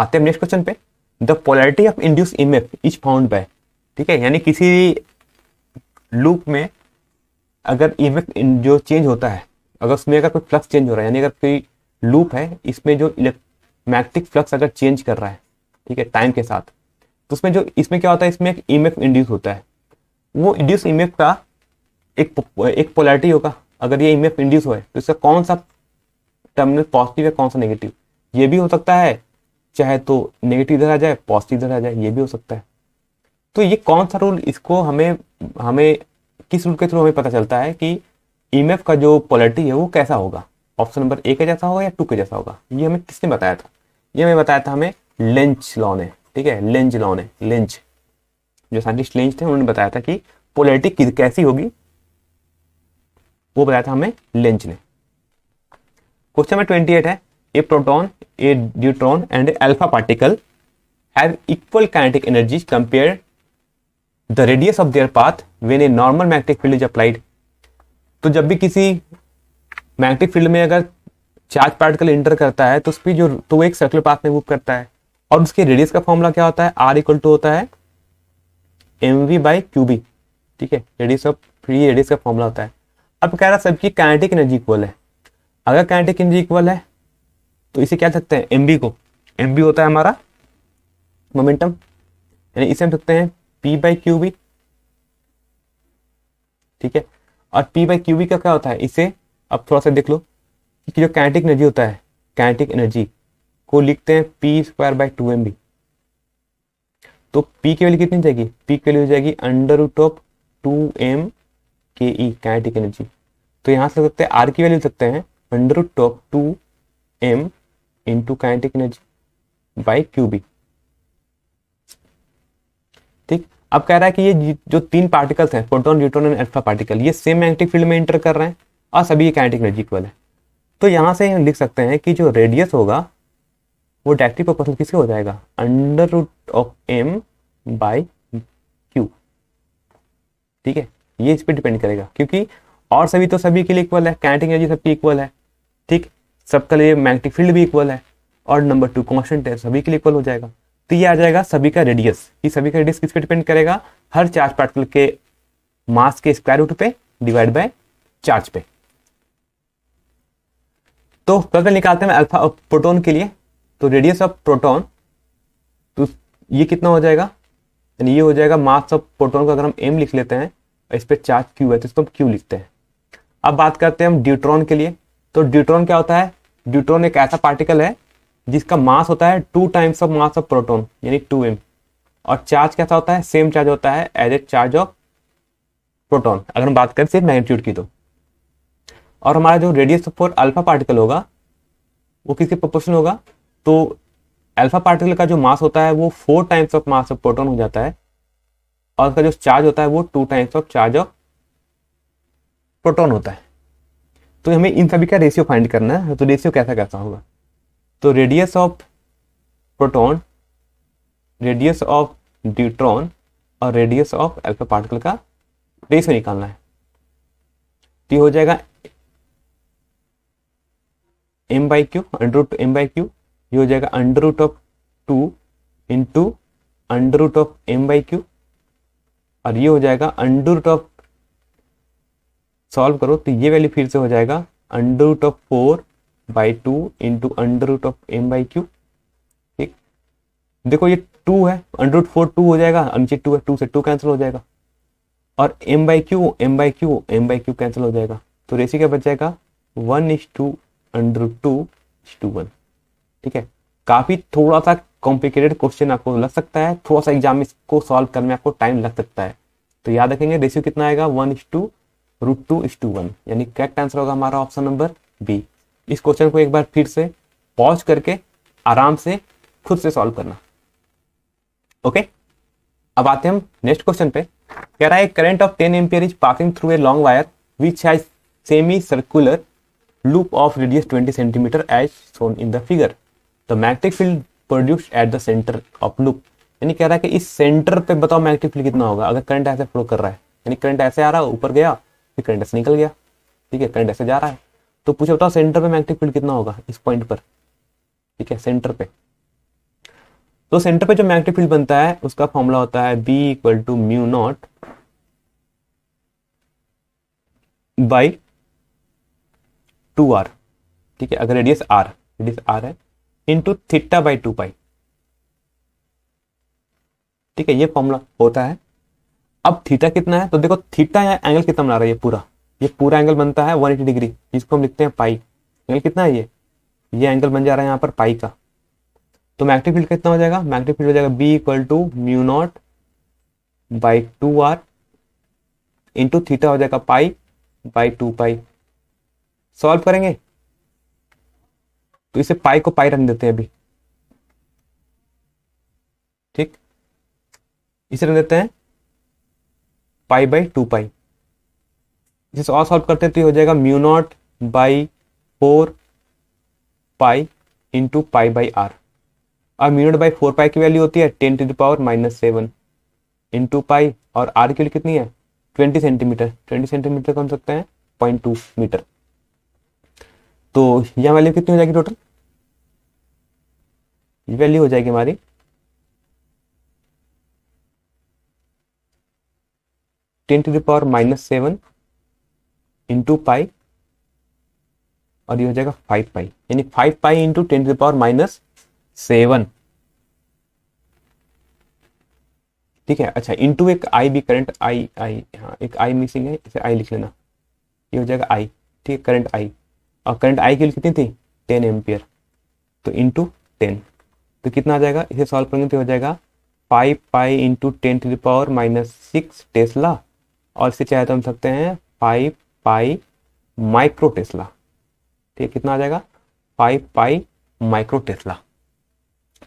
आते हैं नेक्स्ट क्वेश्चन पे the polarity of induced EMF is found by ठीक है यानी किसी लूप में अगर एफ जो चेंज होता है अगर उसमें अगर कोई फ्लक्स चेंज हो रहा है यानी अगर कोई लूप है इसमें जो मैग्नेटिक फ्लक्स अगर चेंज कर रहा है ठीक है टाइम के साथ तो उसमें जो इसमें क्या होता है इसमें एक इंड्यूस होता है वो इंड्यूस इमेफ का एक एक पोलैरिटी होगा अगर ये इमेफ इंड्यूस हो तो इसका कौन सा टर्मिनल पॉजिटिव है कौन सा नेगेटिव ये भी हो सकता है चाहे तो नेगेटिव इधर आ जाए पॉजिटिव इधर आ जाए ये भी हो सकता है तो ये कौन सा रूल इसको हमें हमें किस रूल के थ्रू हमें पता चलता है कि ई का जो पॉलिटी है वो कैसा होगा ऑप्शन नंबर ए के जैसा होगा या टू के जैसा होगा ये हमें किसने बताया था ये हमें बताया था हमें लेंच लॉ ने ठीक है लेंच लॉ ने लेंच जो साइंटिस्ट लेंज थे उन्होंने बताया था कि पोलैरिटी कैसी होगी वो बताया था हमें लेंच ने क्वेश्चन नंबर ट्वेंटी एट है a proton a deuteron and alpha particle have equal kinetic energy compare the radius of their path when a normal magnetic field is applied तो जब भी किसी मैग्नेटिक फील्ड में अगर charge particle inter करता है तो उसकी जो तो एक सर्कुलर पाथ में मूव करता है और उसके रेडियस का फॉर्मूला क्या होता है आर इक्वल टू होता है M V by Q B ठीक है रेडियस ऑफ फ्री रेडियस का फॉर्मूला होता है अब कह रहा सबकी काइनेटिक एनर्जी इक्वल है अगर काइनेटिक एनर्जी इक्वल है तो इसे क्या सकते हैं एम बी को एम बी होता है हमारा मोमेंटम यानी इसे हम सकते हैं पी बाई क्यू बी ठीक है और पी बाई क्यू बी का क्या होता है इसे अब थोड़ा सा देख लो कि जो कैनेटिक एनर्जी होता है कैनेटिक एनर्जी को लिखते हैं P square by two M B तो पी की वैल्यू कितनी जाएगी पी की वैल्यू हो जाएगी under root of two M K E kinetic energy तो यहां से सकते हैं आर की वैल्यू सकते हैं under root of two M into kinetic energy by Q B ठीक अब कह रहा है कि ये जो तीन पार्टिकल्स हैं proton neutron and alpha particle ये सेम मैग्नेटिक फील्ड में इंटर कर रहे हैं और सभी काइनेटिक एनर्जी इक्वल है तो यहां से हम लिख सकते हैं कि जो रेडियस होगा वो डायरेक्टली प्रोपोर्शनल किसके हो जाएगा under root of M by Q ठीक है ये इस पर डिपेंड करेगा क्योंकि और सभी तो सभी के लिए इक्वल है कैनेटिक एनर्जी सबकी इक्वल है ठीक सबका लिए मैग्नेटिक फील्ड भी इक्वल है और नंबर टू कॉन्स्टेंट है सभी के लिए इक्वल हो जाएगा तो ये आ जाएगा सभी का रेडियस ये सभी का रेडियस किस पे डिपेंड करेगा हर चार्ज पार्टिकल के मास के स्क्वायर रूट पे डिवाइड बाय चार्ज पे तो कल निकालते हैं अल्फा प्रोटोन के लिए तो रेडियस ऑफ प्रोटॉन तो ये कितना हो जाएगा यानी ये हो जाएगा मास ऑफ प्रोटॉन को अगर हम एम लिख लेते हैं और इस पर चार्ज क्यू है तो इसको हम क्यू लिखते हैं अब बात करते हैं हम ड्यूट्रॉन के लिए तो ड्यूट्रॉन क्या होता है ड्यूट्रॉन एक ऐसा पार्टिकल है जिसका मास होता है two times of mass of proton यानी टू एम और चार्ज कैसा होता है सेम चार्ज होता है as a charge of proton अगर हम बात करें सिर्फ मैग्नीट्यूड की तो और हमारा जो रेडियस फॉर अल्फा पार्टिकल होगा वो किसके प्रोपोर्शन होगा तो अल्फा पार्टिकल का जो मास होता है वो four times of mass of proton हो जाता है और उसका जो चार्ज होता है वो two times of charge of proton होता है तो हमें इन सभी का रेशियो फाइंड करना है तो रेशियो कैसा कैसा होगा तो radius of proton radius of deuteron और रेडियस ऑफ अल्फा पार्टिकल का रेशियो निकालना है तो हो जाएगा M by Q under M by Q ये हो जाएगा under root of two into under root of M by Q और ये हो जाएगा अंडर रूट ऑफ सॉल्व करो तो ये वैल्यू फिर से हो जाएगा under root of four by two into under root of M by Q ठीक देखो ये टू है अंडर रूट फोर टू हो जाएगा और नीचे टू है टू से टू कैंसिल हो जाएगा और M by Q M by Q M by Q cancel हो जाएगा तो रेसी क्या बच जाएगा one is to under two is to one ठीक है काफी थोड़ा सा कॉम्प्लिकेटेड क्वेश्चन आपको लग सकता है थोड़ा सा एग्जाम इसको सॉल्व करने में आपको टाइम लग सकता है तो याद रखेंगे रेशियो कितना आएगा one is to root two is to one यानी करेक्ट आंसर होगा हमारा ऑप्शन नंबर बी इस क्वेश्चन को एक बार फिर से पॉज करके आराम से खुद से सॉल्व करना ओके अब आते हैं हम नेक्स्ट क्वेश्चन पे कह रहा है current of ten ampere is passing through a long wire which has semi circular loop of radius twenty centimetre as shown in the figure तो magnetic field produce at the centre of loop यानी कह रहा है कि इस centre पे बताओ magnetic field कितना होगा अगर करंट ऐसे फ्लो कर रहा है यानी करंट ऐसे आ रहा है ऊपर गया फिर करंट ऐसे निकल गया ठीक है करंट ऐसे जा रहा है तो पूछे बताओ सेंटर पे मैग्नेटिक फील्ड कितना होगा इस पॉइंट पर ठीक है सेंटर पे तो सेंटर पे जो मैग्नेटिक फील्ड बनता है उसका फॉर्मूला होता है B equal to mu naught by two R ठीक है अगर रेडियस आर रेडियस आर है into theta by two pi ठीक है ये फॉर्मूला होता है अब थीटा कितना है तो देखो थीटा या एंगल कितना बना रहा है ये पूरा ये पूरा एंगल बनता है 180 डिग्री जिसको हम लिखते हैं पाई एंगल कितना है ये ये एंगल बन जा रहा है यहाँ पर पाई का तो मैग्नेटिक फील्ड कितना हो जाएगा मैग्नेटिक फील्ड हो जाएगा B equal to mu naught by two R into theta हो जाएगा pi by two pi solve करेंगे तो इसे पाई को पाई रख देते हैं अभी ठीक इसे रख देते हैं पाई बाई टू पाई इसे और सॉल्व करते हैं तो ये हो जाएगा mu naught by four pi into pi by R और mu naught by four pi की वैल्यू होती है ten to the power minus seven into pi और आर की वैल्यू कितनी है ट्वेंटी सेंटीमीटर ट्वेंटी सेंटीमीटर को सकते हैं पॉइंट टू मीटर तो यह वैल्यू कितनी हो जाएगी टोटल वैल्यू हो जाएगी हमारी ten to the power minus seven into pi और ये हो जाएगा फाइव पाई यानी five pi into ten to the power minus seven ठीक है अच्छा इंटू एक आई भी करंट आई आई हाँ एक आई मिसिंग है इसे आई लिख लेना ये हो जाएगा आई ठीक है करंट आई और करंट आई की कितनी थी टेन एम्पियर तो इंटू टेन तो कितना आ जाएगा इसे सॉल्व करेंगे तो हो जाएगा pi pi into ten to the power minus six tesla और इसे चाहे तो हम सकते हैं फाइव पाई माइक्रो टेस्ला ठीक कितना आ जाएगा फाइव पाई माइक्रो टेस्ला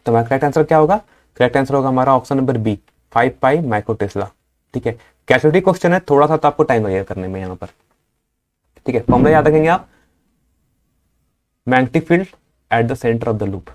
तो हमारा करेक्ट आंसर क्या होगा करेक्ट आंसर होगा हमारा option number B five pi micro tesla ठीक है कैशोटी क्वेश्चन है थोड़ा सा तो आपको टाइम लगेगा करने में यहाँ पर ठीक है फॉर्मूला याद रखेंगे आप magnetic field at the centre of the loop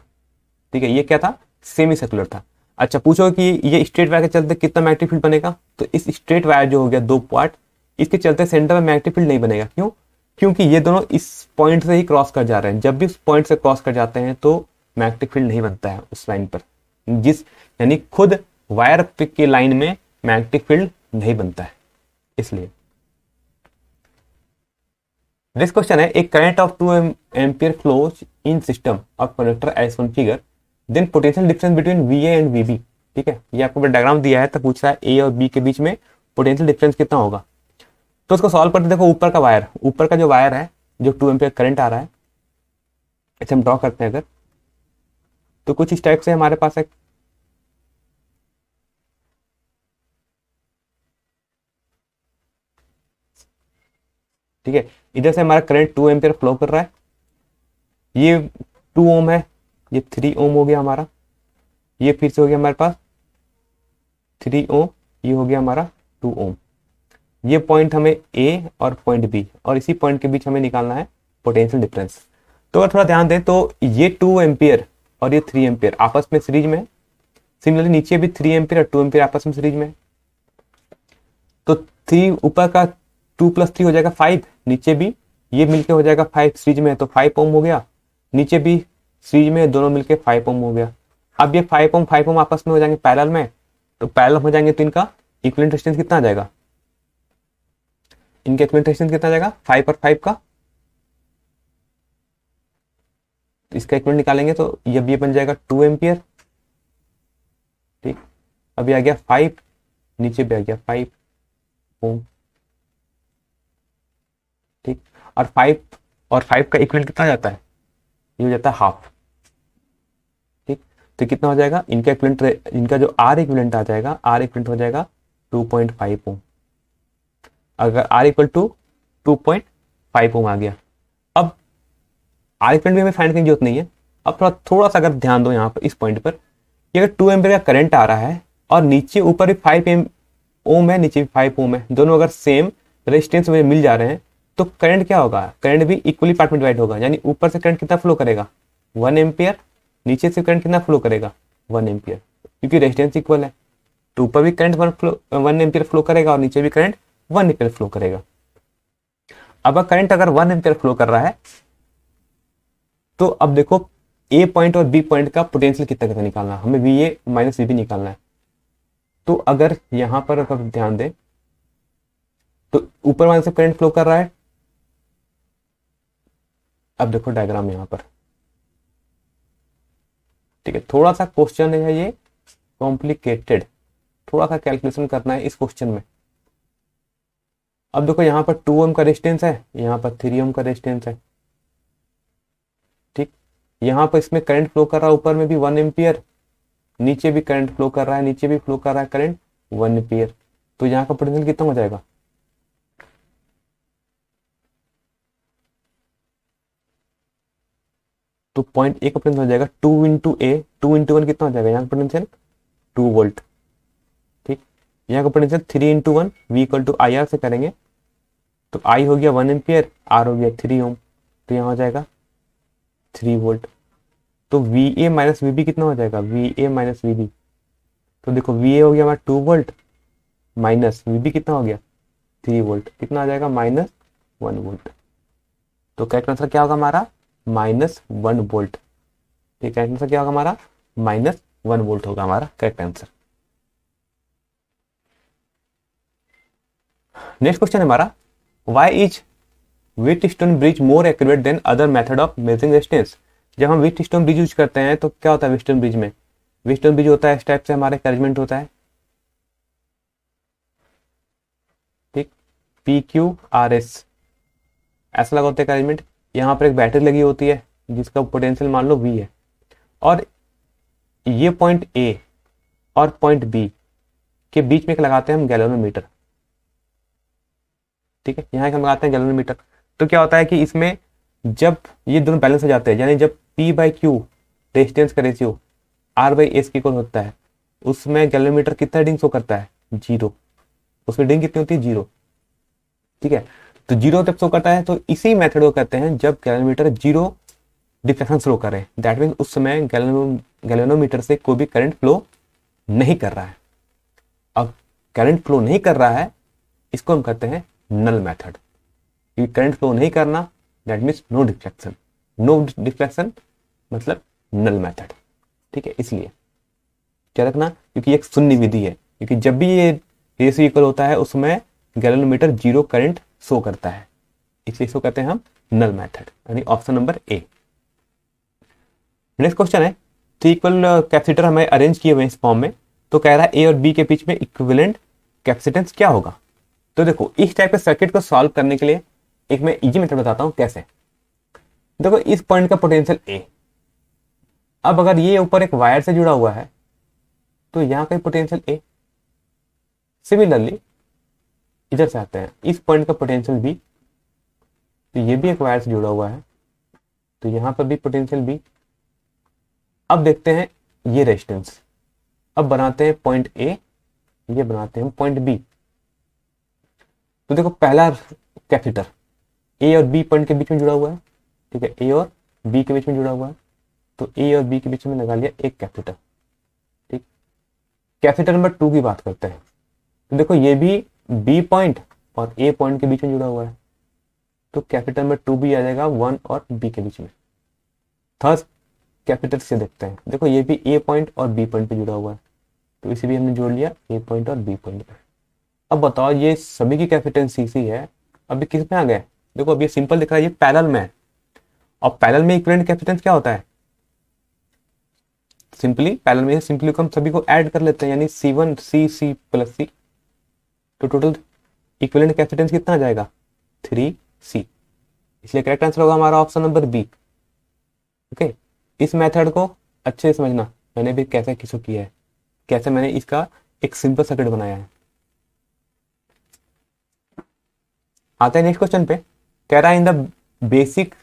ठीक है ये क्या था सेमी सर्कुलर था अच्छा पूछो कि ये स्ट्रेट वायर के चलते कितना मैग्नेटिक फील्ड बनेगा तो इस स्ट्रेट वायर जो हो गया दो पार्ट इसके चलते सेंटर में मैग्नेटिक फील्ड नहीं बनेगा क्यों क्योंकि ये दोनों इस पॉइंट से ही क्रॉस कर जा रहे हैं जब भी उस पॉइंट से क्रॉस कर जाते हैं तो मैग्नेटिक फील्ड नहीं बनता है उस लाइन पर जिस यानी खुद वायर के लाइन में मैग्नेटिक फील्ड नहीं बनता है इसलिए नेक्स्ट क्वेश्चन है एक current of two ampere flows in system of conductor as one figure then potential difference between V A and V B ठीक है ये आपको डायग्राम दिया है तो पूछ रहा है ए और बी के बीच में पोटेंशियल डिफरेंस कितना होगा तो उसको सॉल्व करते देखो ऊपर का वायर ऊपर का जो वायर है जो टू एम्पियर करंट आ रहा है ऐसे अच्छा हम ड्रॉ करते हैं अगर तो कुछ इस टाइप से हमारे पास एक ठीक है इधर से हमारा करंट टू एम्पियर फ्लो कर रहा है ये टू ओम है ये थ्री ओम हो गया हमारा ये फिर से हो गया हमारे पास थ्री ओम ये हो गया हमारा टू ओम ये पॉइंट हमें ए और पॉइंट बी और इसी पॉइंट के बीच हमें निकालना है पोटेंशियल डिफरेंस तो अगर थोड़ा ध्यान दें तो ये टू एम्पियर और ये थ्री एम्पियर आपस में सीरीज में सिमिलरली नीचे भी थ्री एम्पियर और टू एम्पियर आपस में सीरीज में तो थ्री ऊपर का टू प्लस थ्री हो जाएगा फाइव नीचे भी ये मिलके हो जाएगा फाइव सीरीज में तो फाइव ओम हो गया नीचे भी सीरीज में दोनों मिलके फाइव ओम हो गया अब ये फाइव ओम फाइव ओम आपस में हो जाएंगे पैरल में तो पैरल हो जाएंगे तो इनका इक्वलेंट रेजिस्टेंस कितना आ जाएगा इनका इक्वलेंट रेजिस्टेंस कितना आ जाएगा फाइव और फाइव का तो इसका इक्वलेंट निकालेंगे तो ये भी बन जाएगा टू एम्पियर ठीक अभी आ गया फाइव नीचे भी आ गया फाइव ओम और फाइव और फाइव का इक्वल कितना जाता है ये हो जाता है हाफ ठीक तो कितना हो जाएगा इनका इक्विलेंट इनका जो आर इक्विलेंट आ जाएगा आर इक्विलेंट हो जाएगा टू पॉइंट फाइव ओम अगर R equal to two point five ohm आ गया अब आर इक्विलेंट भी हमें फाइंड करने की जरूरत नहीं है अब थोड़ा थोड़ा सा अगर ध्यान दो यहाँ पर इस पॉइंट पर कि अगर टू एम्पियर का करंट आ रहा है और नीचे ऊपर भी फाइव एम ओम है नीचे भी फाइव ओम है दोनों अगर सेम रेजिस्टेंस में मिल जा रहे हैं तो करंट क्या होगा करंट भी इक्वली पार्ट में डिवाइड होगा यानी ऊपर से करंट कितना फ्लो करेगा वन एम्पियर नीचे से करंट कितना फ्लो करेगा वन एम्पियर क्योंकि रेजिडेंस इक्वल है तो ऊपर भी current one flow one ampere flow करेगा और नीचे भी करंट वन एम्पियर फ्लो करेगा अब करंट अगर वन एम्पियर फ्लो कर रहा है तो अब देखो ए पॉइंट और बी पॉइंट का पोटेंशियल कितना कितना निकालना हमें V A minus V B निकालना है तो अगर यहां पर अगर ध्यान दें तो ऊपर वाले से करंट फ्लो कर रहा है अब देखो डायग्राम यहाँ पर ठीक है थोड़ा सा क्वेश्चन है ये कॉम्प्लिकेटेड थोड़ा सा कैलकुलेशन करना है इस क्वेश्चन में अब देखो यहां पर टू ओम का रेस्टेंस है यहां पर थ्री ओम का डिस्टेंस है ठीक यहां पर इसमें करंट फ्लो कर रहा है ऊपर में भी वन एम्पियर नीचे भी करंट फ्लो कर रहा है नीचे भी फ्लो कर रहा है करंट वन एम्पियर तो यहाँ का पोटेंशियल कितना हो जाएगा तो पॉइंट ए का पोटेंशियल हो जाएगा टू इंटू ए टू इंटू वन कितना हो जाएगा यहाँ का पोटेंशियल टू वोल्ट ठीक यहाँ का potential three into one V equal to I R से करेंगे तो आई हो गया वन एम्पियर आर हो गया थ्री ओम तो यहाँ हो जाएगा थ्री वोल्ट तो V A minus V B कितना हो जाएगा V A minus V B तो देखो वी ए हो गया हमारा two volt minus V B कितना हो गया थ्री वोल्ट कितना आ जाएगा माइनस वन वोल्ट तो करेक्ट आंसर क्या होगा हमारा माइनस वन वोल्ट ठीक है आंसर क्या होगा हमारा माइनस वन वोल्ट होगा हमारा करेक्ट आंसर नेक्स्ट क्वेश्चन हमारा why is Wheatstone bridge more accurate than other method of measuring distance जब हम विट स्टोन ब्रिज यूज करते हैं तो क्या होता है विस्टोन ब्रिज में विस्टोन ब्रिज होता है इस टाइप से हमारा इंकरेजमेंट होता है ठीक पी क्यू आर एस ऐसा लगा होता है इंकरेजमेंट यहाँ पर एक बैटरी लगी होती है जिसका पोटेंशियल मान लो वी है और ये पॉइंट ए और पॉइंट बी के बीच में एक लगाते हैं हम गैलोनोमीटर ठीक है यहाँ एक हम लगाते हैं गैलोनोमीटर तो क्या होता है कि इसमें जब ये दोनों बैलेंस हो जाते हैं यानी जब पी बाई क्यू रेजिस्टेंस का रेशियो आर बाई एस के कौन होता है उसमें गैलोमीटर कितना रीडिंग शो करता है जीरो उसमें रीडिंग कितनी होती है जीरो ठीक है तो जीरो तब शो करता है तो इसी मेथड को कहते हैं जब गैलोमीटर जीरो डिफ्लेक्शन शो करे दैट मीन उस समय गैलोनोमीटर से कोई भी करंट फ्लो नहीं कर रहा है अब करंट फ्लो नहीं कर रहा है इसको हम कहते हैं नल मेथड करंट फ्लो नहीं करना that means no deflection no deflection मतलब नल मेथड ठीक है इसलिए क्या रखना क्योंकि एक शून्य विधि है क्योंकि जब भी ये रेशियो इक्वल होता है उसमें गैलोमीटर जीरो करंट शो करता है इसलिए शो कहते हैं हम नल मैथड यानी option number A next question है तो इक्वल कैपेसिटर uh, हमें अरेंज किए हुए हैं इस फॉर्म में तो कह रहा है ए और बी के बीच में इक्विवेलेंट कैपेसिटेंस क्या होगा तो देखो इस टाइप के सर्किट को सॉल्व करने के लिए एक मैं इजी मेथड बताता हूं कैसे देखो इस पॉइंट का पोटेंशियल ए अब अगर ये ऊपर एक वायर से जुड़ा हुआ है तो यहां का पोटेंशियल ए सिमिलरली इधर से आता है इस पॉइंट का पोटेंशियल बी तो ये भी एक वायर से जुड़ा हुआ है तो यहां पर भी पोटेंशियल बी अब देखते हैं ये रेजिस्टेंस अब बनाते हैं पॉइंट ए ये बनाते हैं पॉइंट बी तो देखो पहला कैपेसिटर ए और बी पॉइंट के बीच में जुड़ा हुआ है ठीक है ए और बी के बीच में जुड़ा हुआ है तो ए और बी के बीच में लगा लिया एक कैपेसिटर ठीक कैपेसिटर नंबर टू की बात करते हैं तो देखो ये भी बी पॉइंट और ए पॉइंट के बीच में जुड़ा हुआ है तो कैपिटल में टू बी आ जाएगा वन और बी के बीच में थर्स कैपिटल से देखते हैं देखो ये भी ए पॉइंट और बी पॉइंट पे जुड़ा हुआ है तो इसे भी हमने जोड़ लिया ए पॉइंट और बी पॉइंट अब बताओ ये सभी की कैपिटल सी सी है अभी किस में आ गए देखो अभी सिंपल दिख रहा है ये पैरल में और पैरल में इक्विवेलेंट कैपिटल क्या होता है सिंपली पैरल में सिंपली हम सभी को ऐड कर लेते हैं यानी सी वन सी सी प्लस सी तो टोटल इक्विवेलेंट कैपेसिटेंस कितना आ जाएगा थ्री सी इसलिए करेक्ट आंसर होगा हमारा ऑप्शन नंबर बी ओके इस मेथड को अच्छे से समझना मैंने भी कैसे किसको किया है कैसे मैंने इसका एक सिंपल सर्किट बनाया है आते हैं नेक्स्ट क्वेश्चन पे कह रहा है in the basic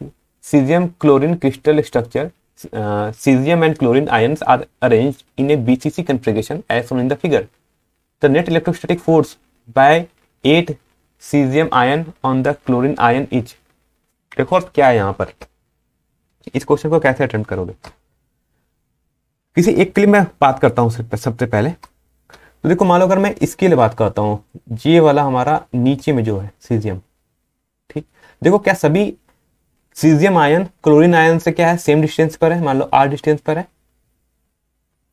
caesium chlorine crystal structure caesium and chlorine ions are arranged in a BCC configuration as shown in the figure the net electrostatic force by eight caesium ion on the chlorine ion each देखो अब क्या है यहां पर इस question को कैसे attempt करोगे किसी एक के लिए मैं बात करता हूं सबसे पहले तो देखो मान लो अगर मैं इसके लिए बात करता हूं ये वाला हमारा नीचे में जो है सीजियम ठीक देखो क्या सभी सीजियम आयन क्लोरीन आयन से क्या है सेम डिस्टेंस पर है मान लो आर डिस्टेंस पर है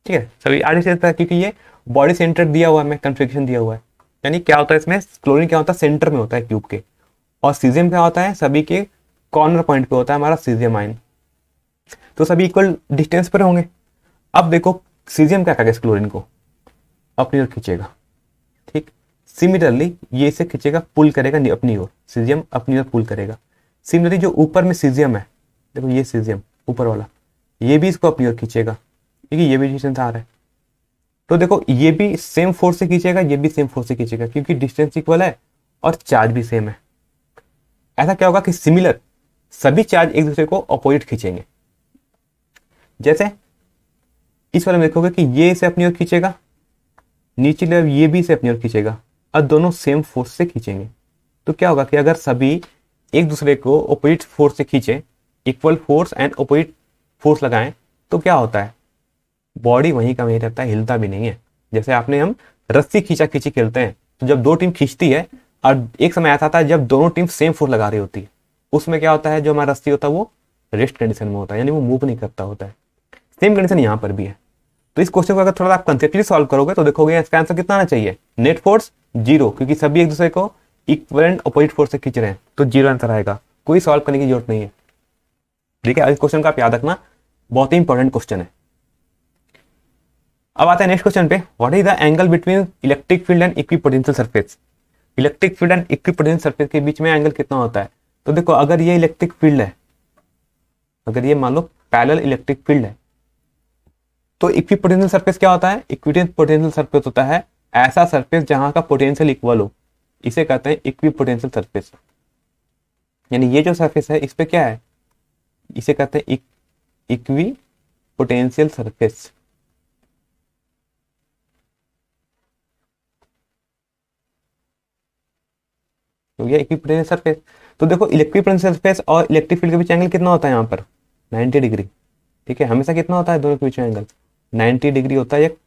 ठीक है सभी आर डिस्टेंस पर है क्योंकि ये बॉडी सेंटर दिया हुआ है मैं दिया हुआ है यानी क्या होता है इसमें क्लोरीन क्या होता है सेंटर में होता है क्यूब के और सीजियम क्या होता है सभी के कॉर्नर पॉइंट पे होता है हमारा सीजियम आयन तो सभी इक्वल डिस्टेंस पर होंगे अब देखो सीजियम क्या करेगा इस क्लोरिन को अपनी ओर खींचेगा ठीक सिमिलरली ये इसे खींचेगा पुल करेगा अपनी ओर सीजियम अपनी ओर पुल करेगा सिमिलरली जो ऊपर में सीजियम है देखो ये सीजियम ऊपर वाला ये भी इसको अपनी ओर खींचेगा क्योंकि ये भी डिस्टेंस आ रहा है तो देखो ये भी सेम फोर्स से खींचेगा ये भी सेम फोर्स से खींचेगा क्योंकि डिस्टेंस इक्वल है और चार्ज भी सेम है ऐसा क्या होगा कि सिमिलर सभी चार्ज एक दूसरे को अपोजिट खींचेंगे जैसे इस वाले में देखोगे कि ये इसे अपनी ओर खींचेगा नीचे लेवल ये भी इसे अपनी ओर खींचेगा और दोनों सेम फोर्स से खींचेंगे तो क्या होगा कि अगर सभी एक दूसरे को अपोजिट फोर्स से खींचे equal force and opposite force लगाएं तो क्या होता है बॉडी वहीं का वहीं रहता है हिलता भी नहीं है जैसे आपने हम रस्सी खींचा खींची खेलते हैं तो जब दो टीम खींचती है और एक समय ऐसा था जब दोनों टीम सेम फोर्स लगा रही होती है उसमें क्या होता है जो हमारा रस्सी होता है वो रेस्ट कंडीशन में होता है यानी वो मूव नहीं करता होता है सेम कंडीशन यहाँ पर भी है तो इस क्वेश्चन को अगर थोड़ा आप कंसेप्टली सॉल्व करोगे तो देखोगे इसका आंसर कितना आना चाहिए नेट फोर्स जीरो क्योंकि सभी एक दूसरे को इक्वलेंट अपोजिट फोर्स से खींच रहे हैं तो जीरो आंसर आएगा कोई सॉल्व करने की जरूरत नहीं है ठीक है इस क्वेश्चन का आप याद रखना बहुत ही इंपॉर्टेंट क्वेश्चन है अब आता है नेक्स्ट क्वेश्चन पे what is the angle between electric field and equipotential surface electric field and equipotential surface के बीच में एंगल कितना होता है तो देखो अगर ये इलेक्ट्रिक फील्ड है अगर ये मान लो पैरल इलेक्ट्रिक फील्ड है तो इक्विपोटेंशियल सर्फेस क्या होता है पोटेंशियल सर्फेस होता है ऐसा सर्फेस जहां का पोटेंशियल इक्वल हो इसे कहते हैं इक्विपोटेंशियल सर्फेस यानी ये जो सर्फेस है इस पर क्या है इसे कहते हैं इक्वी पोटेंशियल सर्फेस हो गया इक्विपोटेंशियल सरफेस तो देखो इलेक्ट्रिपोटेंशियल सरफेस और इलेक्ट्रिक फील्ड के बीच एंगल कितना होता है यहाँ पर नाइन्टी डिग्री ठीक है हमेशा कितना होता है दोनों के बीच में एंगल नाइन्टी डिग्री होता है एक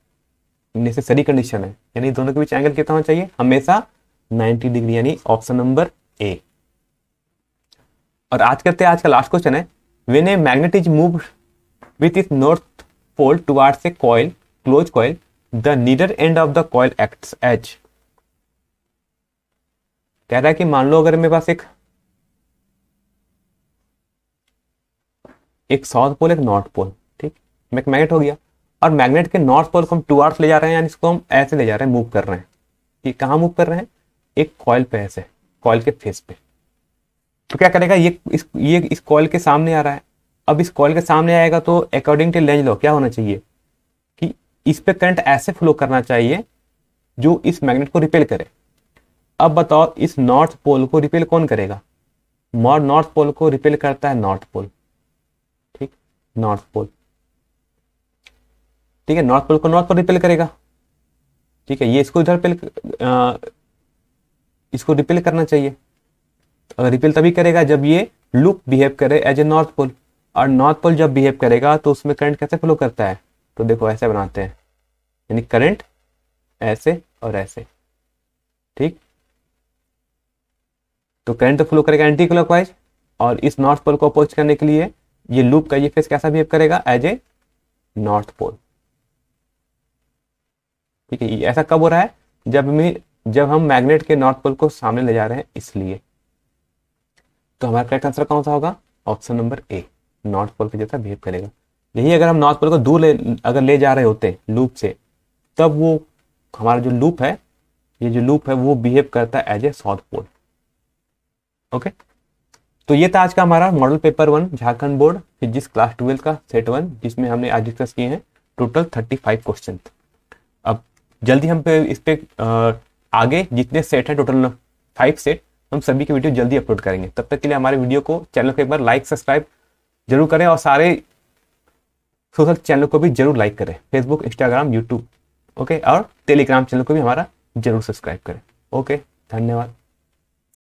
नेसेसरी कंडीशन है यानी दोनों के बीच एंगल कितना होना चाहिए हमेशा नाइन्टी डिग्री यानी ऑप्शन नंबर ए और आज करते हैं आज का लास्ट क्वेश्चन है when a magnet is move with is north pole towards a coil close coil the nearer end of the coil acts एच कह रहा है कि मान लो अगर मेरे पास एक एक साउथ पोल एक नॉर्थ पोल ठीक एक मैगनेट हो गया और मैग्नेट के नॉर्थ पोल को हम टू आर्स ले जा रहे हैं यानी इसको हम ऐसे ले जा रहे हैं मूव कर रहे हैं कि कहाँ मूव कर रहे हैं एक कॉयल पे ऐसे कॉयल के फेस पे तो क्या करेगा ये इस ये इस कॉयल के सामने आ रहा है अब इस कॉयल के सामने आएगा तो अकॉर्डिंग टू लेंज लॉ क्या होना चाहिए कि इस पे करंट ऐसे फ्लो करना चाहिए जो इस मैग्नेट को रिपेल करे अब बताओ इस नॉर्थ पोल को रिपेल कौन करेगा मॉर नॉर्थ पोल को रिपेल करता है नॉर्थ पोल ठीक नॉर्थ पोल ठीक है नॉर्थ पोल को नॉर्थ पोल रिपेल करेगा ठीक है ये इसको इधर पे इसको रिपेल करना चाहिए अगर रिपेल तभी करेगा जब ये लूप बिहेव करे एज ए नॉर्थ पोल और नॉर्थ पोल जब बिहेव करेगा तो उसमें करंट कैसे फ्लो करता है तो देखो ऐसे बनाते हैं यानी करंट ऐसे और ऐसे ठीक तो करंट तो फ्लो करेगा एंटी क्लॉकवाइज और इस नॉर्थ पोल को अपोज करने के लिए ये लूप का ये फेस कैसा बिहेव करेगा एज ए नॉर्थ पोल ठीक है ऐसा कब हो रहा है जब में जब हम मैग्नेट के नॉर्थ पोल को सामने ले जा रहे हैं इसलिए तो हमारा करेक्ट आंसर कौन सा होगा option number A north pole के जैसा बिहेव करेगा यही अगर हम नॉर्थ पोल को दूर ले अगर ले जा रहे होते लूप से तब वो हमारा जो लूप है ये जो लूप है वो बिहेव करता है as a south pole okay तो ये था आज का हमारा model paper one Jharkhand board physics class twelve का सेट वन जिसमें हमने आज डिस्कस किए हैं टोटल थर्टी फाइव क्वेश्चन अब जल्दी हम पे इस पे आगे जितने सेट हैं टोटल फाइव सेट हम सभी की वीडियो जल्दी अपलोड करेंगे तब तक के लिए हमारे वीडियो को चैनल को एक बार लाइक सब्सक्राइब जरूर करें और सारे सोशल चैनल को भी जरूर लाइक करें फेसबुक इंस्टाग्राम यूट्यूब ओके और टेलीग्राम चैनल को भी हमारा जरूर सब्सक्राइब करें ओके धन्यवाद